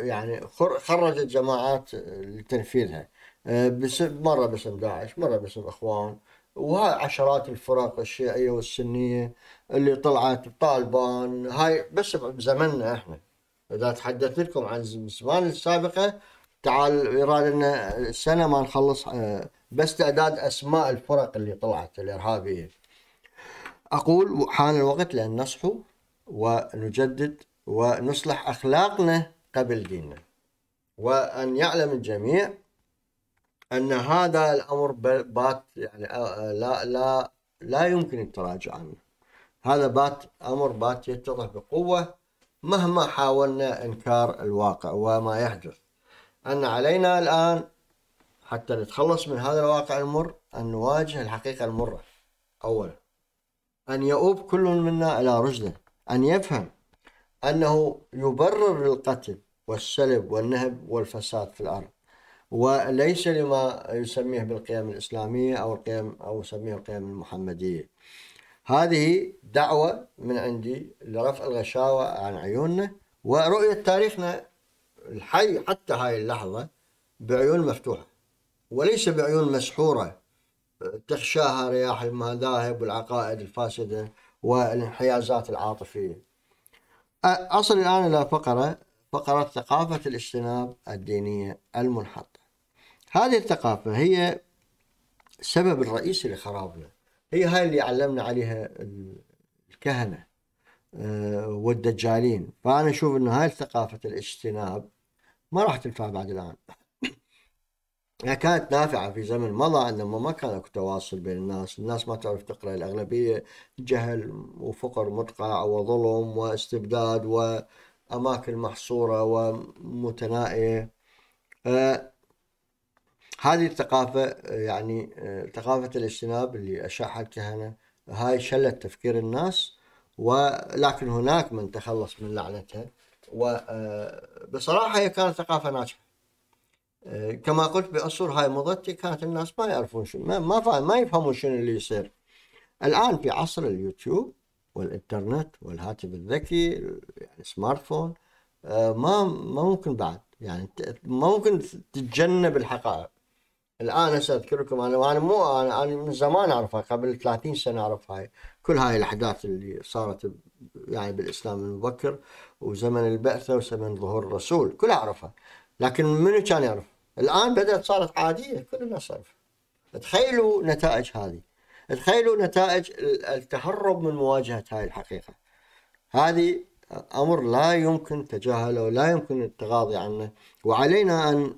يعني خرجت جماعات آه، لتنفيذها آه، باسم مره باسم داعش مره باسم اخوان وهاي عشرات الفرق الشيعيه والسنيه اللي طلعت طالبان هاي بس بزمننا احنا اذا تحدثت لكم عن الزمان السابقه تعال يراد لنا سنه ما نخلص آه، بس تعداد اسماء الفرق اللي طلعت الارهابيه اقول حان الوقت لان نصحو ونجدد ونصلح اخلاقنا قبل ديننا وأن يعلم الجميع أن هذا الأمر بات يعني آه، آه، لا لا لا يمكن التراجع عنه هذا بات أمر بات يتضح بقوة مهما حاولنا إنكار الواقع وما يحدث أن علينا الآن حتى نتخلص من هذا الواقع المر أن نواجه الحقيقة المرة أولا أن يؤوب كل منا إلى رشده أن يفهم أنه يبرر القتل والسلب والنهب والفساد في الأرض وليس لما يسميه بالقيم الإسلامية أو القيم أو يسميه القيم المحمدية هذه دعوة من عندي لرفع الغشاوة عن عيوننا ورؤية تاريخنا الحي حتى هاي اللحظة بعيون مفتوحة وليس بعيون مسحورة تخشاها رياح المذاهب والعقائد الفاسدة والانحيازات العاطفية أصل الآن إلى فقرة فقرة ثقافة الاجتناب الدينية المنحطة هذه الثقافة هي السبب الرئيسي لخرابنا هي هاي اللي علمنا عليها الكهنة والدجالين فأنا أشوف أنه هاي ثقافة الاجتناب ما راح تنفع بعد الآن هي كانت نافعة في زمن مضى عندما ما كان اكو تواصل بين الناس، الناس ما تعرف تقرأ، الأغلبية جهل وفقر مدقع وظلم واستبداد وأماكن محصورة ومتنائية. آه، هذه الثقافة يعني آه، ثقافة الاجتناب اللي اشعها الكهنة هاي شلت تفكير الناس ولكن هناك من تخلص من لعنتها وبصراحة آه، هي كانت ثقافة ناجحة. كما قلت بأصول هاي مضتي كانت الناس ما يعرفون شنو ما ما, ما يفهمون شنو اللي يصير الآن في عصر اليوتيوب والإنترنت والهاتف الذكي يعني سمارت فون آه، ما ما ممكن بعد يعني ما ممكن تتجنب الحقائق الان اذكركم انا انا مو انا, أنا من زمان اعرفها قبل 30 سنه اعرف هاي كل هاي الاحداث اللي صارت يعني بالاسلام المبكر وزمن البعثه وزمن ظهور الرسول كلها اعرفها لكن منو كان يعرف الآن بدأت صارت عادية كل الناس صرف تخيلوا نتائج هذه تخيلوا نتائج التهرب من مواجهة هاي الحقيقة هذه أمر لا يمكن تجاهله ولا يمكن التغاضي عنه وعلينا أن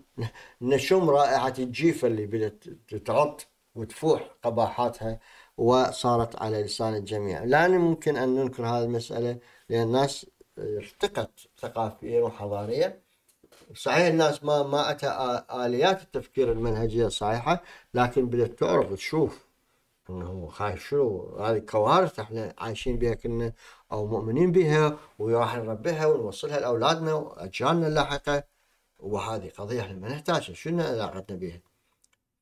نشم رائحة الجيفة اللي بدأت تتعط وتفوح قباحاتها وصارت على لسان الجميع لا ممكن أن ننكر هذه المسألة لأن الناس ارتقت ثقافيا وحضاريا صحيح الناس ما ما اتى اليات التفكير المنهجيه الصحيحه لكن بدات تعرف تشوف انه خايف شنو هذه كوارث احنا عايشين بها كنا او مؤمنين بها وراح نربيها ونوصلها لاولادنا واجيالنا اللاحقه وهذه قضيه احنا ما نحتاجها شنو علاقتنا بها؟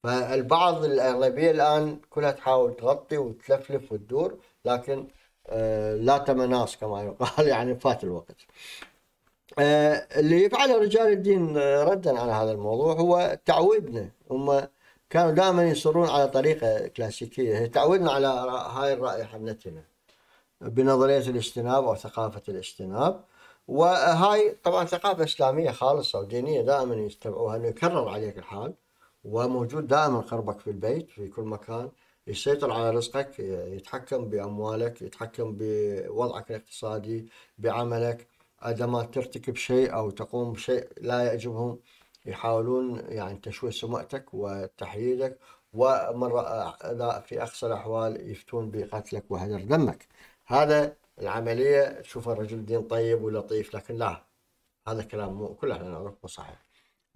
فالبعض الاغلبيه الان كلها تحاول تغطي وتلفلف وتدور لكن لا تمناص كما يقال يعني فات الوقت. آه، اللي يفعله رجال الدين آه، ردا على هذا الموضوع هو تعويدنا هم كانوا دائما يصرون على طريقه كلاسيكيه تعودنا على هاي الرأي حملتنا بنظريه الاجتناب او ثقافه الاجتناب وهاي طبعا ثقافه اسلاميه خالصه ودينيه دائما يتبعوها انه يكرر عليك الحال وموجود دائما قربك في البيت في كل مكان يسيطر على رزقك يتحكم باموالك يتحكم بوضعك الاقتصادي بعملك عندما ترتكب شيء أو تقوم بشيء لا يعجبهم يحاولون يعني تشويه سمعتك وتحييدك ومرة في أقصى الأحوال يفتون بقتلك وهدر دمك هذا العملية تشوف الرجل دين طيب ولطيف لكن لا هذا كلام مو كله احنا نعرفه صحيح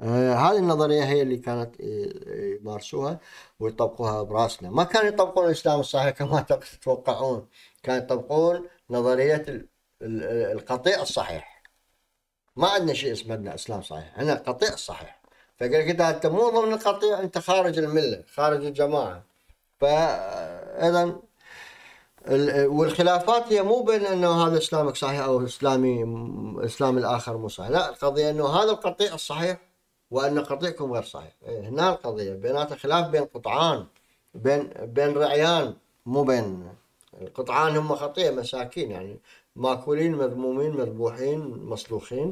آه هذه النظرية هي اللي كانت آه، يمارسوها ويطبقوها براسنا ما كانوا يطبقون الإسلام الصحيح كما تتوقعون كانوا يطبقون نظرية القطيع الصحيح ما عندنا شيء اسمه عندنا اسلام صحيح عندنا القطيع الصحيح فقال لك اذا انت مو ضمن القطيع انت خارج المله خارج الجماعه فاذا والخلافات هي مو بين انه هذا اسلامك صحيح او اسلامي اسلام الاخر مو صحيح لا القضيه انه هذا القطيع الصحيح وان قطيعكم غير صحيح إيه، هنا القضيه بينات خلاف بين قطعان بين بين رعيان مو بين القطعان هم خطيه مساكين يعني ماكولين مذمومين مذبوحين مسلوخين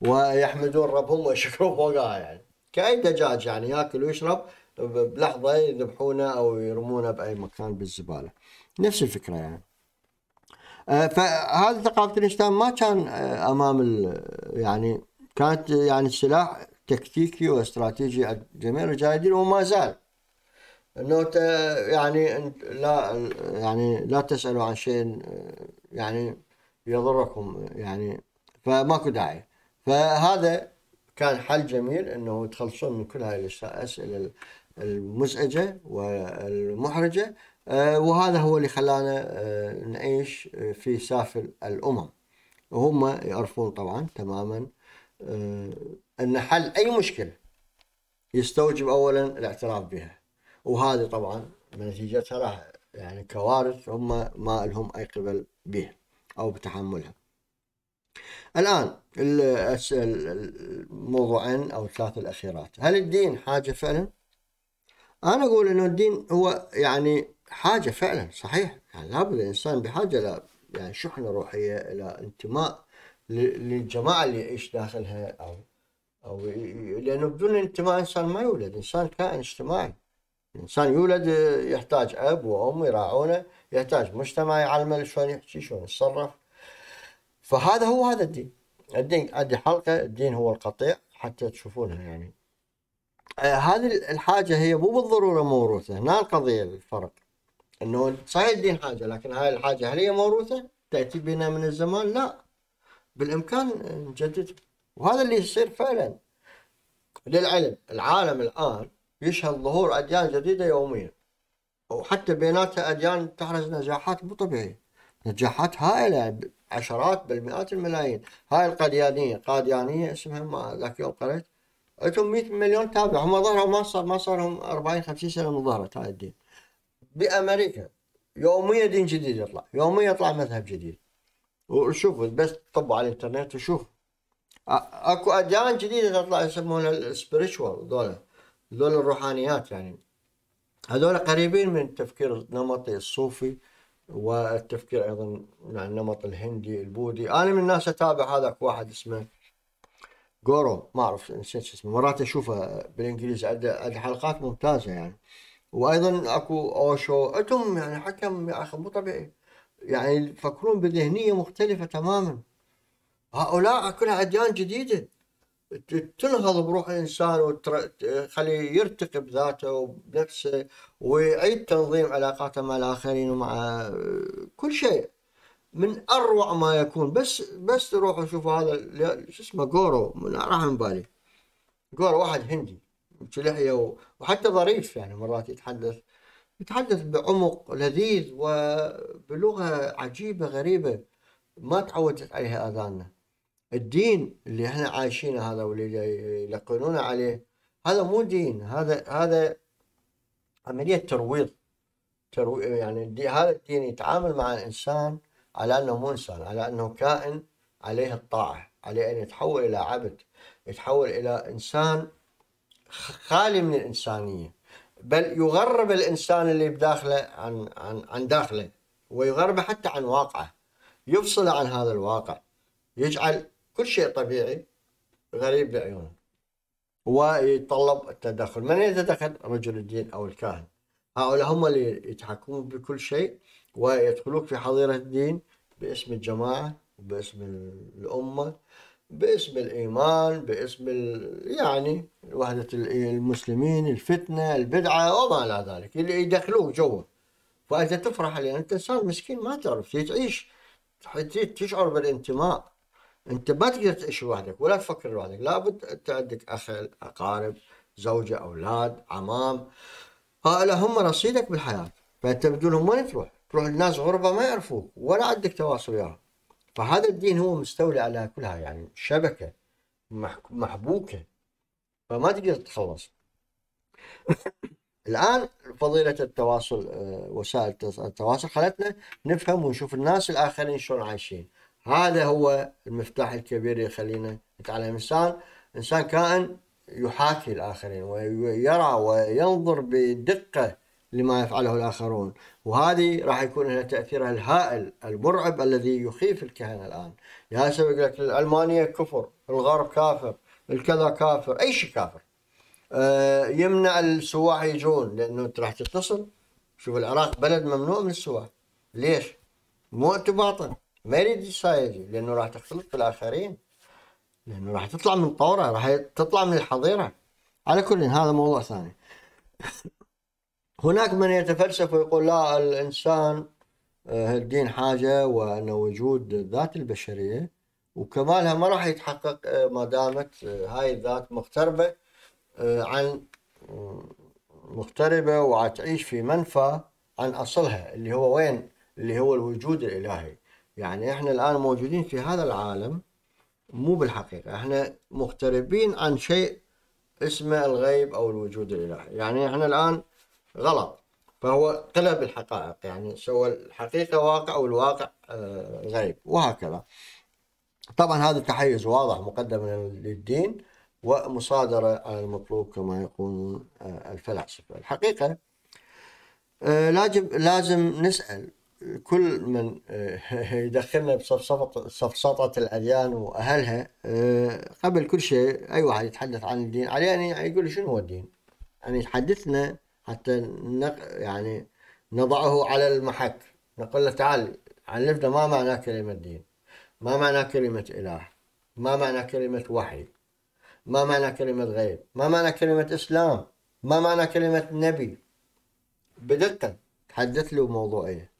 ويحمدون ربهم ويشكرون فوقها يعني كأي دجاج يعني ياكل ويشرب بلحظة يذبحونه أو يرمونه بأي مكان بالزبالة نفس الفكرة يعني آه، فهذه ثقافة الإسلام ما كان آه، أمام يعني كانت يعني السلاح تكتيكي واستراتيجي عند جميع الجاهدين وما زال انه يعني لا يعني لا تسالوا عن شيء آه، يعني يضركم يعني فماكو داعي فهذا كان حل جميل انه تخلصون من كل هاي الاسئله المزعجه والمحرجه آه، وهذا هو اللي خلانا آه، نعيش آه، في سافل الامم وهم يعرفون طبعا تماما ان حل اي مشكله يستوجب اولا الاعتراف بها وهذه طبعا نتيجتها راح يعني كوارث هم ما لهم اي قبل بها أو بتحملها الآن الموضوعين أو الثلاث الأخيرات هل الدين حاجة فعلا؟ أنا أقول أنه الدين هو يعني حاجة فعلا صحيح يعني لابد الإنسان بحاجة إلى يعني شحنة روحية إلى انتماء للجماعة اللي يعيش داخلها أو أو لأنه بدون انتماء إنسان ما يولد إنسان كائن اجتماعي الإنسان يولد يحتاج أب وأم يراعونه يحتاج مجتمع يعلمه شلون يحكي شلون يتصرف فهذا هو هذا الدين الدين عندي حلقة الدين هو القطيع حتى تشوفونها يعني آه هذه الحاجة هي مو بالضرورة موروثة هنا القضية الفرق انه صحيح الدين حاجة لكن هاي الحاجة هل هي موروثة تأتي بنا من الزمان لا بالإمكان نجددها وهذا اللي يصير فعلا للعلم العالم الآن يشهد ظهور أديان جديدة يوميا وحتى بيناتها أديان تحرز نجاحات مو طبيعية نجاحات هائلة عشرات بالمئات الملايين هاي القاديانية قاديانية اسمها ما ذاك يوم قريت عندهم 100 مليون تابع هم ظهروا ما صار ما صار لهم 40 50 سنة من ظهرت هاي الدين بأمريكا يوميا دين جديد يطلع يوميا يطلع مذهب جديد وشوفوا بس طبوا على الانترنت وشوف اكو اديان جديده تطلع يسمونها السبيريتشوال ذولا ذولا الروحانيات يعني هذول قريبين من التفكير النمطي الصوفي والتفكير ايضا يعني النمط الهندي البوذي انا من الناس اتابع هذاك واحد اسمه جورو ما اعرف نسيت شو اسمه مرات اشوفه بالانجليزي عنده حلقات ممتازه يعني وايضا اكو اوشو عندهم يعني حكم يا اخي مو طبيعي يعني يفكرون بذهنيه مختلفه تماما هؤلاء كلها اديان جديده تنهض بروح الانسان وتخليه يرتقي بذاته وبنفسه ويعيد تنظيم علاقاته مع الاخرين ومع كل شيء من اروع ما يكون بس بس تروحوا شوفوا هذا شو اسمه جورو راح من بالي جورو واحد هندي لحيه وحتى ظريف يعني مرات يتحدث يتحدث بعمق لذيذ وبلغه عجيبه غريبه ما تعودت عليها اذاننا الدين اللي احنا عايشينه هذا واللي يلقنونا عليه هذا مو دين هذا هذا عملية ترويض ترو يعني هذا الدين يتعامل مع الإنسان على أنه مو إنسان على أنه كائن عليه الطاعة عليه أن يتحول إلى عبد يتحول إلى إنسان خالي من الإنسانية بل يغرب الإنسان اللي بداخله عن عن عن داخله ويغربه حتى عن واقعه يفصله عن هذا الواقع يجعل كل شيء طبيعي غريب لعيونه ويتطلب التدخل من يتدخل رجل الدين أو الكاهن هؤلاء هم اللي يتحكمون بكل شيء ويدخلوك في حظيرة الدين باسم الجماعة وباسم الأمة باسم الإيمان باسم يعني وحدة المسلمين الفتنة البدعة وما إلى ذلك اللي يدخلوك جوا فأنت تفرح لأن أنت إنسان مسكين ما تعرف تعيش تشعر بالانتماء انت ما تقدر تعيش لوحدك ولا تفكر لوحدك لابد انت عندك اخ اقارب زوجه اولاد عمام هؤلاء هم رصيدك بالحياه فانت بدونهم وين تروح؟ تروح الناس غربه ما يعرفوك ولا عندك تواصل وياهم فهذا الدين هو مستولي على كلها يعني شبكه محبوكه فما تقدر تتخلص الان فضيله التواصل آه، وسائل التواصل خلتنا نفهم ونشوف الناس الاخرين شلون عايشين هذا هو المفتاح الكبير اللي يخلينا نتعلم إنسان إنسان كائن يحاكي الآخرين ويرى وينظر بدقة لما يفعله الآخرون وهذه راح يكون لها تأثيرها الهائل المرعب الذي يخيف الكهنة الآن يا يقول لك الالمانيه كفر الغرب كافر الكذا كافر أي شيء كافر آه يمنع السواح يجون لأنه أنت راح تتصل شوف العراق بلد ممنوع من السواح ليش؟ مو أنت باطن ما يريد يجي لانه راح تختلط بالاخرين لانه راح تطلع من طورها راح تطلع من الحظيره على كل هذا موضوع ثاني هناك من يتفلسف ويقول لا الانسان آه، الدين حاجه وان وجود ذات البشريه وكمالها ما راح يتحقق آه، ما دامت آه، هاي الذات مغتربه عن مغتربه وعتعيش في منفى عن اصلها اللي هو وين؟ اللي هو الوجود الالهي يعني احنا الان موجودين في هذا العالم مو بالحقيقة احنا مغتربين عن شيء اسمه الغيب او الوجود الالهي يعني احنا الان غلط فهو قلب الحقائق يعني سوى الحقيقة واقع والواقع آه، غيب وهكذا طبعا هذا التحيز واضح مقدما للدين ومصادرة على المطلوب كما يقولون آه، الفلاسفة الحقيقة آه، لازم لازم نسأل كل من آه، يدخلنا بصفصفة الأديان وأهلها آه، قبل كل شيء أي واحد يتحدث عن الدين عليه أن يقول شنو هو الدين يعني يتحدثنا حتى نق... يعني نضعه على المحك نقول له تعال علمنا ما معنى كلمة دين ما معنى كلمة إله ما معنى كلمة وحي ما معنى كلمة غيب ما معنى كلمة إسلام ما معنى كلمة نبي بدقة تحدث له موضوعية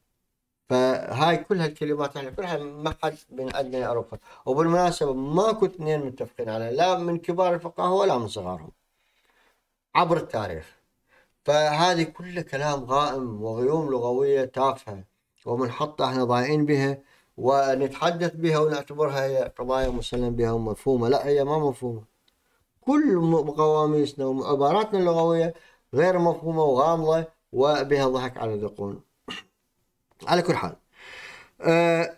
فهاي كل هالكلمات يعني احنا كلها ما حد من عندنا يعرفها وبالمناسبه ماكو اثنين متفقين عليها لا من كبار الفقهاء ولا من صغارهم عبر التاريخ فهذه كل كلام غائم وغيوم لغويه تافهه ومنحطه احنا ضايعين بها ونتحدث بها ونعتبرها هي قضايا مسلم بها ومفهومه لا هي ما مفهومه كل قواميسنا وعباراتنا اللغويه غير مفهومه وغامضه وبها ضحك على الذقون على كل حال أه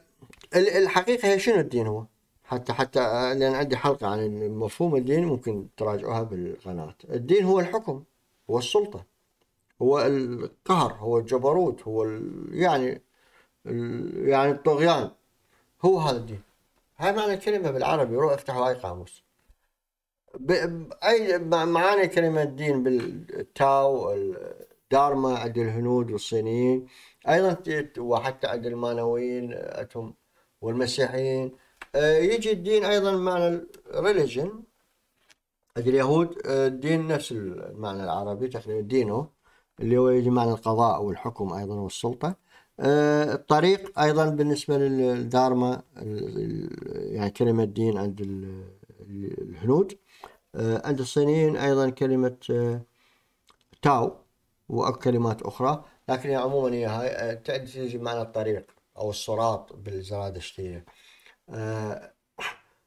الحقيقه هي شنو الدين هو؟ حتى حتى لان عندي حلقه عن مفهوم الدين ممكن تراجعوها بالقناه. الدين هو الحكم هو السلطه هو القهر هو الجبروت هو يعني يعني الطغيان هو هذا الدين. هاي معنى الكلمه بالعربي روح افتحوا اي قاموس. اي معاني كلمه الدين بالتاو الدارما عند الهنود والصينيين ايضا وحتى عند المانويين آه، اتهم والمسيحيين آه، يجي الدين ايضا معنى الريليجن عند اليهود آه، الدين نفس المعنى العربي تقريبا دينه اللي هو يجي معنى القضاء والحكم ايضا والسلطه الطريق ايضا بالنسبه للدارما يعني كلمه دين عند الهنود عند الصينيين ايضا كلمه تاو وكلمات اخرى لكن هي عموما هي هاي آه، تجي معنى الطريق او الصراط بالزرادشتيه آه،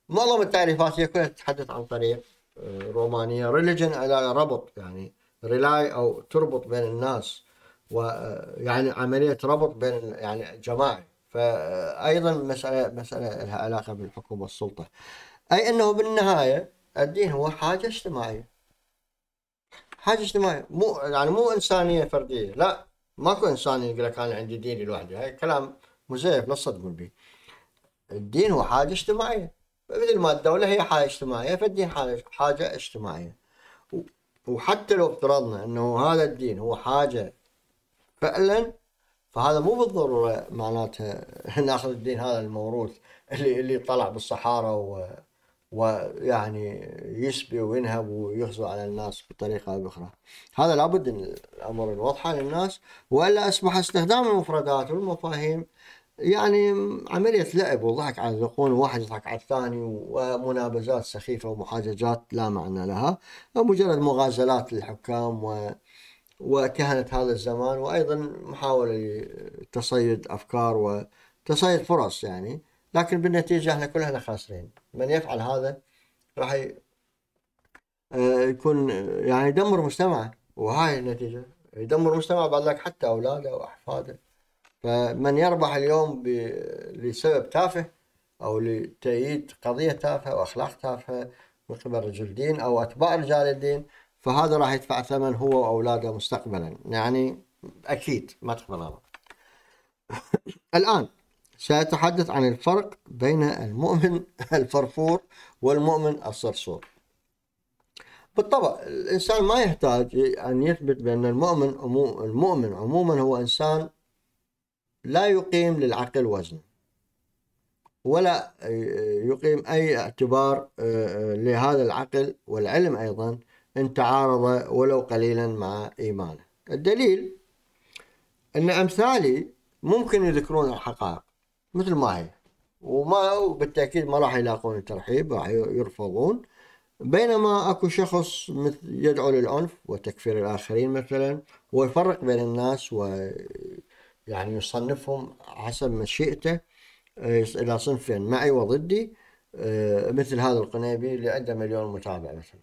معظم التعريفات هي كلها تتحدث عن طريق آه، رومانيه ريليجن على ربط يعني ريلاي او تربط بين الناس ويعني عمليه ربط بين يعني جماعي فايضا مساله مساله لها علاقه بالحكومة والسلطه اي انه بالنهايه الدين هو حاجه اجتماعيه حاجه اجتماعيه مو يعني مو انسانيه فرديه لا ماكو انسان يقول لك انا عندي ديني لوحدي هاي كلام مزيف لا تصدقون به الدين هو حاجه اجتماعيه مثل ما الدوله هي حاجه اجتماعيه فالدين حاجه اجتماعيه وحتى لو افترضنا انه هذا الدين هو حاجه فعلا فهذا مو بالضروره معناته ناخذ الدين هذا الموروث اللي اللي طلع بالصحارى و ويعني يسبي وينهب ويغزو على الناس بطريقة أو بأخرى هذا لابد أن الأمر الواضحة للناس وإلا أصبح استخدام المفردات والمفاهيم يعني عملية لعب وضحك على الذقون واحد يضحك على الثاني ومنابزات سخيفة ومحاججات لا معنى لها مجرد مغازلات للحكام و وكهنة هذا الزمان وأيضا محاولة لتصيد أفكار وتصيد فرص يعني لكن بالنتيجه احنا كلنا خاسرين من يفعل هذا راح آه، يكون يعني يدمر مجتمعه وهاي النتيجه يدمر مجتمعه بعد ذلك حتى اولاده واحفاده فمن يربح اليوم ب... لسبب تافه او لتأييد قضيه تافهه واخلاق تافهه من قبل رجال الدين او اتباع رجال الدين فهذا راح يدفع ثمن هو واولاده مستقبلا يعني اكيد ما تقبل هذا الان سأتحدث عن الفرق بين المؤمن الفرفور والمؤمن الصرصور بالطبع الإنسان ما يحتاج أن يثبت بأن المؤمن المؤمن عموما هو إنسان لا يقيم للعقل وزن ولا يقيم أي اعتبار آه، لهذا العقل والعلم أيضا إن تعارض ولو قليلا مع إيمانه الدليل أن أمثالي ممكن يذكرون الحقائق مثل ما هي وما وبالتاكيد ما راح يلاقون الترحيب راح يرفضون بينما اكو شخص مثل يدعو للعنف وتكفير الاخرين مثلا ويفرق بين الناس و يعني يصنفهم حسب مشيئته الى صنفين معي وضدي آه، مثل هذا القنيبي اللي عنده مليون متابع مثلا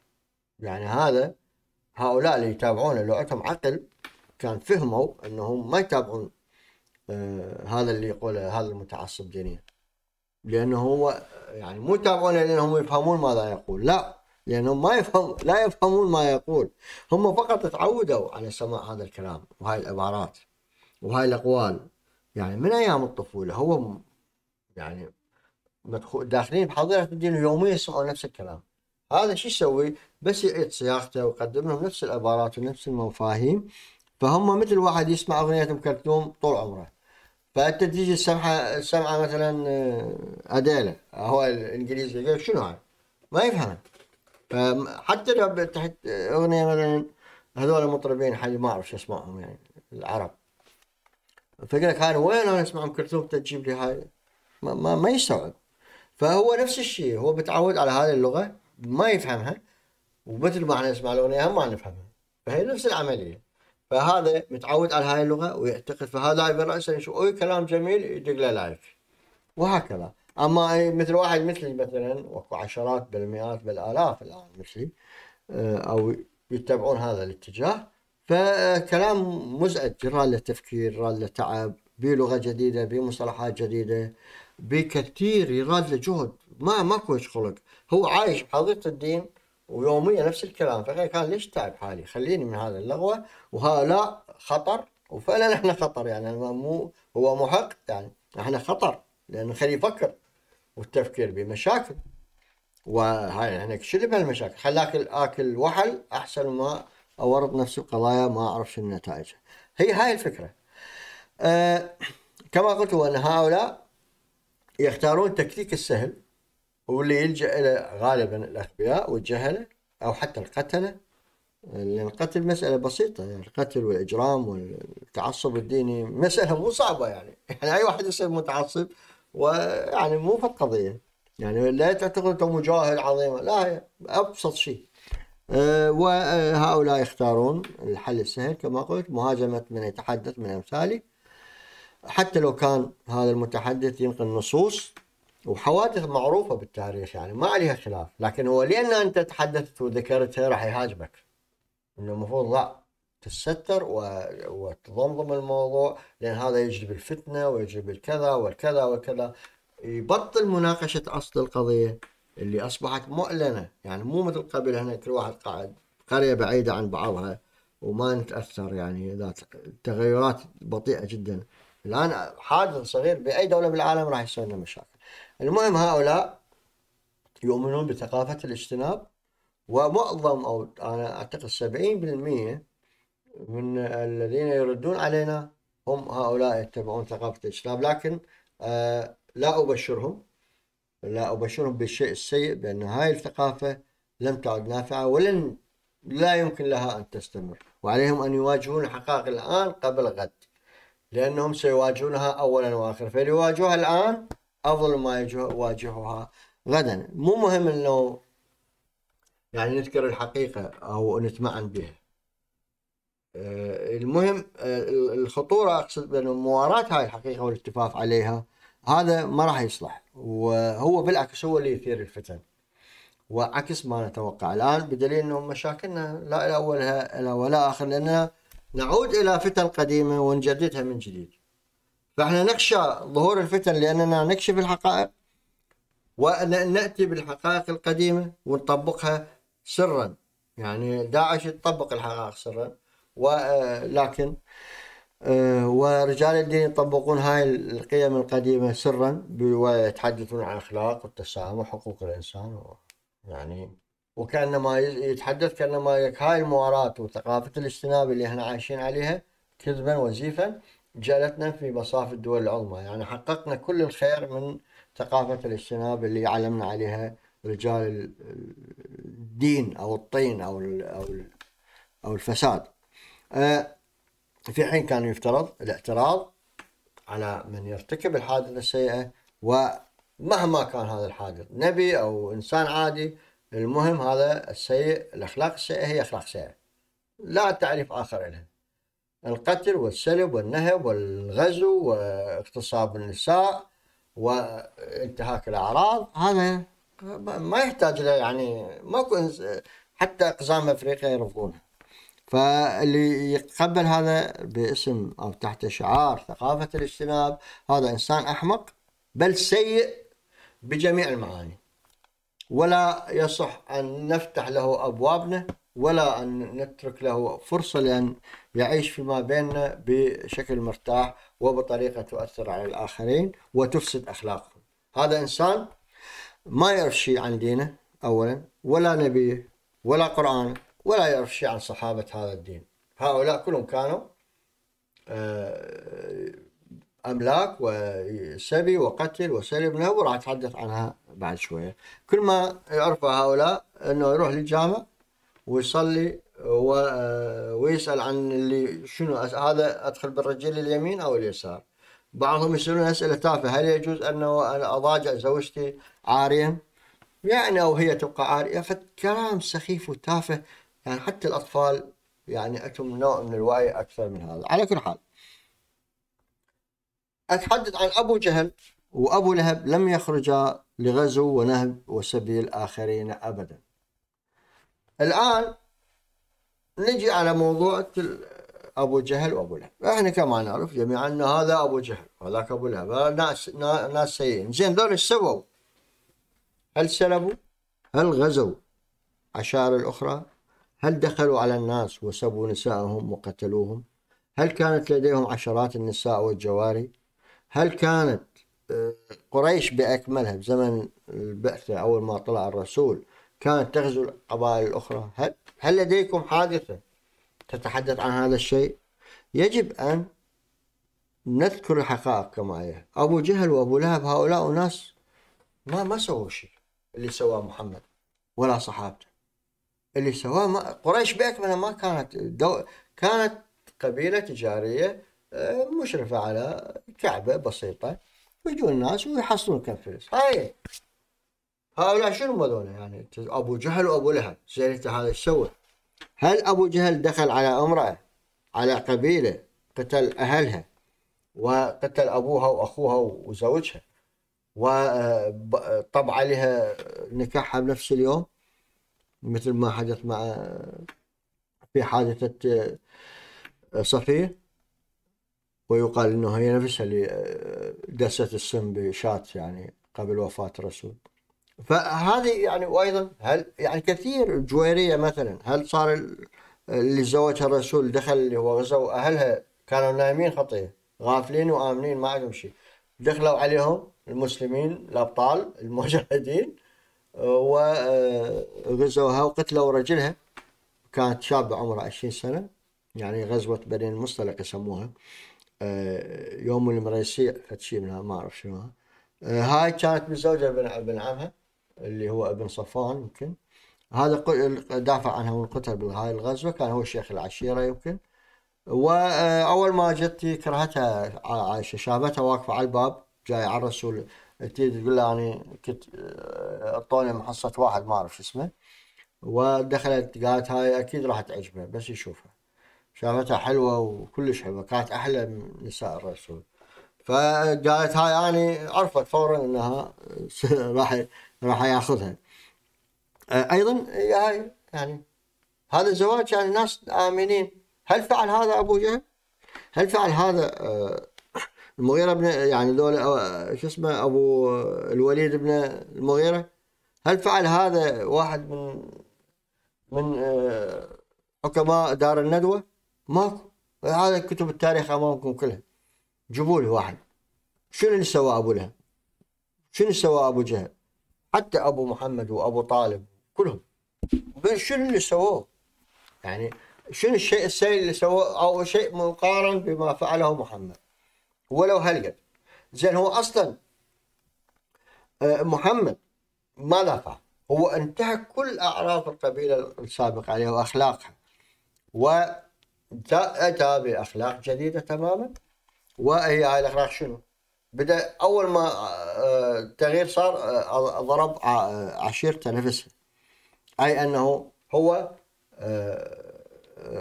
يعني هذا هؤلاء اللي يتابعونه لو عندهم عقل كان فهموا انهم ما يتابعون آه، هذا اللي يقوله هذا المتعصب دينيا لانه هو يعني مو يتابعونه لانهم يفهمون ماذا يقول لا لانهم ما يفهم لا يفهمون ما يقول هم فقط تعودوا على سماع هذا الكلام وهاي العبارات وهاي الاقوال يعني من ايام الطفوله هو يعني داخلين بحظيره الدين ويوميا يسمعون نفس الكلام هذا شو يسوي بس يعيد صياغته ويقدم لهم نفس العبارات ونفس المفاهيم فهم مثل واحد يسمع اغنيه ام كلثوم طول عمره فانت تيجي السمحه السمعه مثلا اديله آه، هو الانجليزي يقول شنو هذا؟ ما يفهمها حتى لو تحت اغنيه مثلا هذول المطربين حاجه ما اعرف شو اسمائهم يعني العرب فيقول لك انا وين انا اسمع ام كلثوم تجيب لي هاي ما, ما, ما يستوعب فهو نفس الشيء هو متعود على هذه اللغه ما يفهمها ومثل ما احنا نسمع الاغنيه هم ما نفهمها فهي نفس العمليه فهذا متعود على هاي اللغه ويعتقد فهذا راسا يشوف اي كلام جميل يدق له لايك وهكذا اما مثل واحد مثلي مثلا واكو عشرات بالمئات بالالاف الان مثلي آه، او يتبعون هذا الاتجاه فكلام مزعج راه له تفكير راه له تعب بلغه جديده بمصطلحات جديده بكثير يراد له جهد ما ماكو خلق هو عايش بحضيره الدين ويوميا نفس الكلام فغير كان ليش تعب حالي خليني من هذا اللغوة وهؤلاء خطر وفعلا احنا خطر يعني مو هو مو حق يعني احنا خطر لأنه خليه يفكر والتفكير بمشاكل وهاي احنا يعني شنو بهالمشاكل خلاك اكل وحل احسن ما اورط نفسي القضايا ما اعرف شنو النتائج هي هاي الفكره أه كما قلت هو ان هؤلاء يختارون التكتيك السهل واللي يلجأ إلى غالبا الأغبياء والجهلة أو حتى القتلة لأن القتل مسألة بسيطة يعني القتل والإجرام والتعصب الديني مسألة مو صعبة يعني يعني أي واحد يصير متعصب ويعني مو في القضية يعني لا تعتقد أنت مجاهل عظيم لا أبسط شيء أه، وهؤلاء يختارون الحل السهل كما قلت مهاجمة من يتحدث من أمثالي حتى لو كان هذا المتحدث ينقل نصوص وحوادث معروفة بالتاريخ يعني ما عليها خلاف لكن هو لأن أنت تحدثت وذكرتها راح يهاجمك إنه المفروض لا تتستر وتضمضم الموضوع لأن هذا يجلب الفتنة ويجلب الكذا والكذا والكذا يبطل مناقشة أصل القضية اللي أصبحت مؤلمة يعني مو مثل قبل هنا كل واحد قاعد قرية بعيدة عن بعضها وما نتأثر يعني ذات التغيرات بطيئة جدا الآن حادث صغير بأي دولة بالعالم راح يصير لنا مشاكل المهم هؤلاء يؤمنون بثقافة الاجتناب ومعظم أو أنا أعتقد سبعين بالمية من الذين يردون علينا هم هؤلاء يتبعون ثقافة الاجتناب لكن آه لا أبشرهم لا أبشرهم بالشيء السيء بأن هاي الثقافة لم تعد نافعة ولن لا يمكن لها أن تستمر وعليهم أن يواجهون الحقائق الآن قبل غد لأنهم سيواجهونها أولا وآخر فليواجهوها الآن افضل ما يواجهها غدا مو مهم أنه يعني نذكر الحقيقة أو نتمعن بها آه، المهم آه، الخطورة أقصد بأنه مواراة هاي الحقيقة والالتفاف عليها هذا ما راح يصلح وهو بالعكس هو اللي يثير الفتن وعكس ما نتوقع الآن بدليل أنه مشاكلنا لا إلى أولها ولا آخر لأننا نعود إلى فتن قديمة ونجددها من جديد فاحنا نخشى ظهور الفتن لاننا نكشف الحقائق وناتي بالحقائق القديمه ونطبقها سرا يعني داعش يطبق الحقائق سرا ولكن آه، آه، ورجال الدين يطبقون هاي القيم القديمة سرا ويتحدثون عن الأخلاق والتسامح وحقوق الإنسان يعني وكأنما يتحدث كأنما هاي المواراة وثقافة الاجتناب اللي احنا عايشين عليها كذبا وزيفا جالتنا في مصاف الدول العظمى يعني حققنا كل الخير من ثقافة الاجتناب اللي علمنا عليها رجال الدين أو الطين أو أو أو الفساد آه، في حين كان يفترض الاعتراض على من يرتكب الحادثة السيئة ومهما كان هذا الحادث نبي أو إنسان عادي المهم هذا السيء الأخلاق السيئة هي أخلاق سيئة لا تعريف آخر لها القتل والسلب والنهب والغزو واغتصاب النساء وانتهاك الأعراض هذا ما يحتاج له يعني ماكو حتى أقزام أفريقيا يرفضونه فاللي يتقبل هذا باسم أو تحت شعار ثقافة الاجتناب هذا إنسان أحمق بل سيء بجميع المعاني ولا يصح أن نفتح له أبوابنا ولا أن نترك له فرصة لأن يعيش فيما بيننا بشكل مرتاح وبطريقة تؤثر على الآخرين وتفسد أخلاقهم هذا إنسان ما يعرف شيء عن دينه أولا ولا نبيه ولا قرآن ولا يعرف شيء عن صحابة هذا الدين هؤلاء كلهم كانوا آه، أملاك وسبي وقتل وسلب له وراح أتحدث عنها بعد شوية كل ما يعرفه هؤلاء أنه يروح للجامع ويصلي آه، ويسال عن اللي شنو هذا ادخل بالرجل اليمين او اليسار بعضهم يسالون اسئله تافهه هل يجوز انه انا اضاجع زوجتي عاريا يعني او هي تبقى عاريه فكلام سخيف وتافه يعني حتى الاطفال يعني أتم نوع من الوعي اكثر من هذا على كل حال اتحدث عن ابو جهل وابو لهب لم يخرجا لغزو ونهب وسبيل الاخرين ابدا الان نجي على موضوع ابو جهل وابو لهب احنا كما نعرف جميعا ان هذا ابو جهل وذاك ابو لهب ناس ناس سيئين زين ذول ايش سووا؟ هل سلبوا؟ هل غزوا عشائر الاخرى؟ هل دخلوا على الناس وسبوا نسائهم وقتلوهم؟ هل كانت لديهم عشرات النساء والجواري؟ هل كانت آه، قريش باكملها بزمن البعثه اول ما طلع الرسول كانت تغزو القبائل الأخرى هل, هل لديكم حادثة تتحدث عن هذا الشيء يجب أن نذكر الحقائق كما هي أبو جهل وأبو لهب هؤلاء ناس ما ما سووا شيء اللي سواه محمد ولا صحابته اللي سواه ما قريش بأكملها ما كانت دو كانت قبيلة تجارية آه، مشرفة على كعبة بسيطة يجون الناس ويحصلون كم فلوس هاي هؤلاء شنو هذول يعني ابو جهل وابو لهب زين انت هذا ايش سوى؟ هل ابو جهل دخل على امراه على قبيله قتل اهلها وقتل ابوها واخوها وزوجها وطب عليها نكاحها بنفس اليوم مثل ما حدث مع في حادثه صفيه ويقال انه هي نفسها اللي دست السم بشات يعني قبل وفاه الرسول فهذه يعني وايضا هل يعني كثير الجويريه مثلا هل صار اللي زوجها الرسول دخل اللي هو غزا واهلها كانوا نايمين خطيه غافلين وامنين ما عندهم شيء دخلوا عليهم المسلمين الابطال المجاهدين وغزوها آه، وقتلوا رجلها كانت شابه عمرها 20 سنه يعني غزوه بني المصطلق يسموها آه، يوم المريسيع فتشي شيء منها ما اعرف شنو آه، هاي كانت متزوجه بن عمها اللي هو ابن صفوان يمكن هذا دافع عنها وانقتل بهاي الغزوة كان هو شيخ العشيرة يمكن وأول ما جت كرهتها عائشة شافتها واقفة على الباب جاي على الرسول تقول له اني كنت آه، أعطوني محصة واحد ما أعرف شو اسمه ودخلت قالت هاي أكيد راح تعجبه بس يشوفها شافتها حلوة وكلش حلوة كانت أحلى من نساء الرسول فقالت هاي اني عرفت فورا أنها راح راح ياخذها آه، ايضا هاي يعني-, يعني هذا الزواج يعني الناس امنين هل فعل هذا ابو جهل؟ هل فعل هذا آه، المغيره بن يعني دول آه، شو اسمه ابو الوليد بن المغيره؟ هل فعل هذا واحد من من حكماء دار الندوه؟ ماكو هذا كتب التاريخ امامكم كلها جيبوا لي واحد شنو اللي سوى ابو لهب؟ شنو سوى ابو جهل؟ حتى ابو محمد وابو طالب كلهم شنو اللي سووه؟ يعني شنو الشيء السيء اللي سووه او شيء مقارن بما فعله محمد ولو هلقد زين هو اصلا آه، محمد ماذا فعل؟ هو انتهك كل اعراف القبيله السابقه عليها واخلاقها و اتى باخلاق جديده تماما وهي هاي الاخلاق شنو؟ بدا اول ما التغيير آه، صار آه، ضرب آه، عشيرته نفسها اي انه هو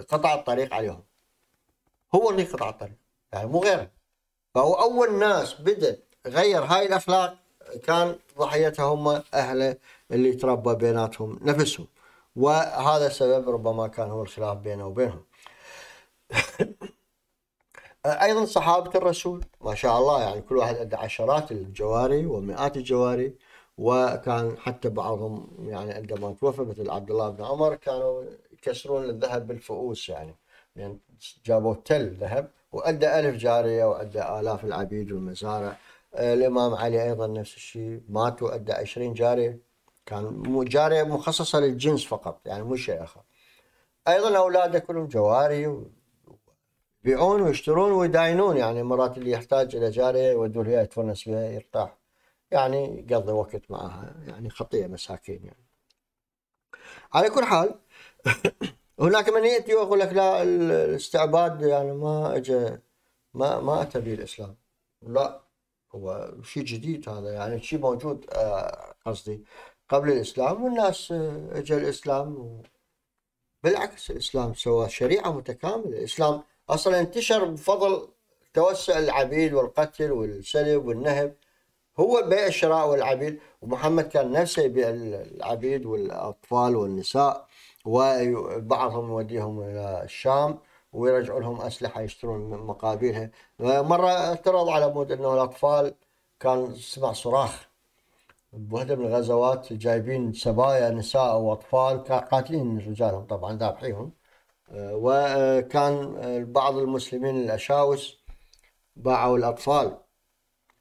قطع الطريق عليهم هو اللي قطع الطريق يعني مو غيره فهو اول ناس بدا غير هاي الاخلاق كان ضحيتها هم اهله اللي تربى بيناتهم نفسهم وهذا السبب ربما كان هو الخلاف بينه وبينهم ايضا صحابه الرسول ما شاء الله يعني كل واحد عنده عشرات الجواري ومئات الجواري وكان حتى بعضهم يعني عندما توفى مثل عبد الله بن عمر كانوا يكسرون الذهب بالفؤوس يعني يعني جابوا تل ذهب وادى ألف جارية وادى آلاف العبيد والمزارع آه، الإمام علي أيضا نفس الشيء مات وادى 20 جارية كان جارية مخصصة للجنس فقط يعني مو شيء آخر أيضا أولاده كلهم جواري يبيعون ويشترون ويداينون يعني مرات اللي يحتاج الى جاريه يودوا لها يتفرنس بها يرتاح يعني يقضي وقت معها يعني خطيه مساكين يعني على كل حال هناك من ياتي ويقول لك لا الاستعباد يعني ما اجى ما ما اتى به الاسلام لا هو شيء جديد هذا يعني شيء موجود آه، قصدي قبل الاسلام والناس آه، اجى الاسلام بالعكس الاسلام سوى شريعه متكامله الاسلام أصلا انتشر بفضل توسع العبيد والقتل والسلب والنهب هو بيع الشراء والعبيد ومحمد كان نفسه يبيع العبيد والأطفال والنساء وبعضهم يوديهم إلى الشام ويرجعوا لهم أسلحة يشترون مقابلها مرة اعترض على مود أنه الأطفال كان سمع صراخ بوحدة من الغزوات جايبين سبايا نساء وأطفال قاتلين رجالهم طبعا ذابحيهم وكان بعض المسلمين الأشاوس باعوا الأطفال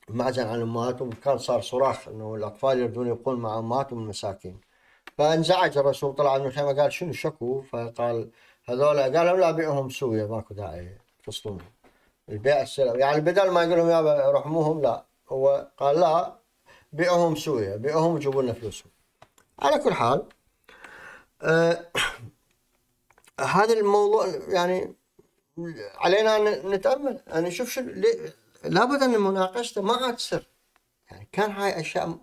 معزل عن أمهاتهم كان صار صراخ أنه الأطفال يردون يبقون مع أمهاتهم المساكين فانزعج الرسول طلع من الخيمة قال شنو شكو فقال هذول قالوا لا بيعهم سوية ماكو داعي فصلون البيع السلام يعني بدل ما يقول لهم يابا رحموهم لا هو قال لا بيعهم سوية بيعهم وجيبوا لنا فلوسهم على كل حال أه هذا الموضوع يعني علينا ان نتامل ان يعني نشوف شو لابد ان مناقشته ما عاد سر يعني كان هاي اشياء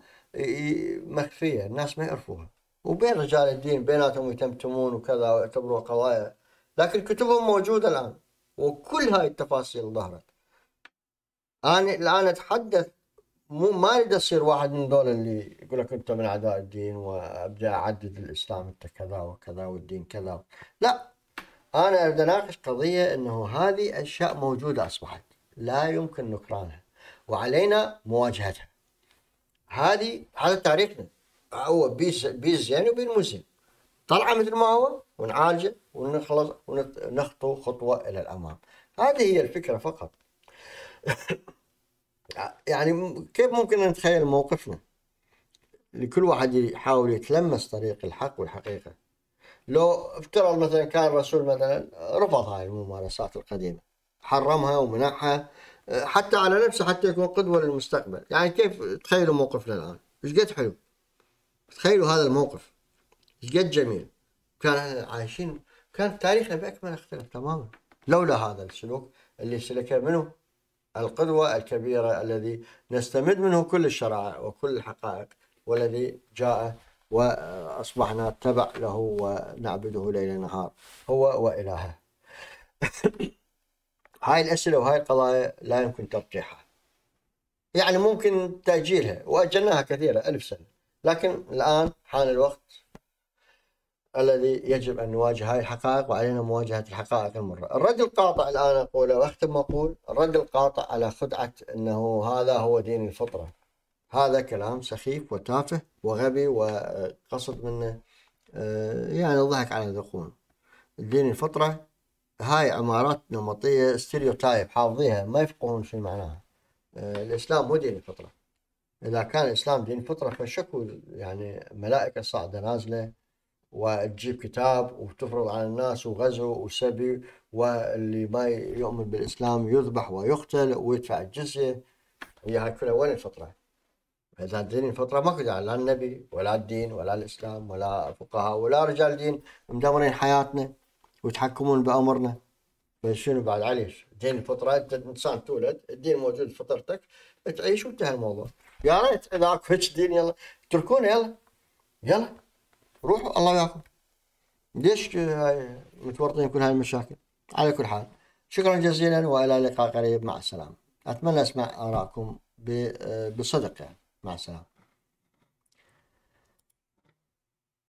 مخفيه الناس ما يعرفوها وبين رجال الدين بيناتهم يتمتمون وكذا ويعتبروها قضايا لكن كتبهم موجوده الان وكل هاي التفاصيل ظهرت انا الان اتحدث مو ما اريد اصير واحد من دول اللي يقول لك انت من اعداء الدين وابدا اعدد الاسلام انت كذا وكذا والدين كذا لا انا اريد اناقش قضيه انه هذه اشياء موجوده اصبحت لا يمكن نكرانها وعلينا مواجهتها هذه هذا تاريخنا هو بيز بيز زين وبين مو زين طلعه مثل ما هو ونعالجه ونخلص ونخطو خطوه الى الامام هذه هي الفكره فقط يعني كيف ممكن نتخيل موقفنا لكل واحد يحاول يتلمس طريق الحق والحقيقة لو افترض مثلا كان الرسول مثلا رفض هاي الممارسات القديمة حرمها ومنعها آه، حتى على نفسه حتى يكون قدوة للمستقبل يعني كيف تخيلوا موقفنا الآن ايش قد حلو تخيلوا هذا الموقف ايش قد جميل كان عايشين كان تاريخنا بأكمله اختلف تماما لولا هذا السلوك اللي سلكه منه القدوة الكبيرة الذي نستمد منه كل الشرائع وكل الحقائق والذي جاء وأصبحنا تبع له ونعبده ليل نهار هو وإلهه هاي الأسئلة وهاي القضايا لا يمكن ترجيحها يعني ممكن تأجيلها وأجلناها كثيرة ألف سنة لكن الآن حان الوقت الذي يجب أن نواجه هذه الحقائق وعلينا مواجهة الحقائق المرة الرد القاطع الآن أقوله وأختم وأقول الرد القاطع على خدعة أنه هذا هو دين الفطرة هذا كلام سخيف وتافه وغبي وقصد منه آه، يعني ضحك على ذقون الدين الفطرة هاي عمارات نمطية ستيريوتايب حافظيها ما يفقهون في معناها آه، الإسلام مو دين الفطرة إذا كان الإسلام دين الفطرة فشكو يعني ملائكة صاعدة نازلة وتجيب كتاب وتفرض على الناس وغزو وسبي واللي ما يؤمن بالاسلام يذبح ويقتل ويدفع الجزيه هي هاي كلها وين الفطره؟ اذا دين الفطره ما قدر يعني، لا النبي ولا الدين ولا الاسلام ولا فقهاء ولا رجال دين مدمرين حياتنا ويتحكمون بامرنا شنو بعد عليش دين الفطره انت انسان تولد الدين موجود فطرتك تعيش وانتهى الموضوع يا ريت اذا اكو دين يلا اتركونا يلا يلا روحوا الله وياكم ليش متورطين كل هاي المشاكل على كل حال شكرا جزيلا والى لقاء قريب مع السلامه اتمنى اسمع ارائكم بصدق يعني مع السلامه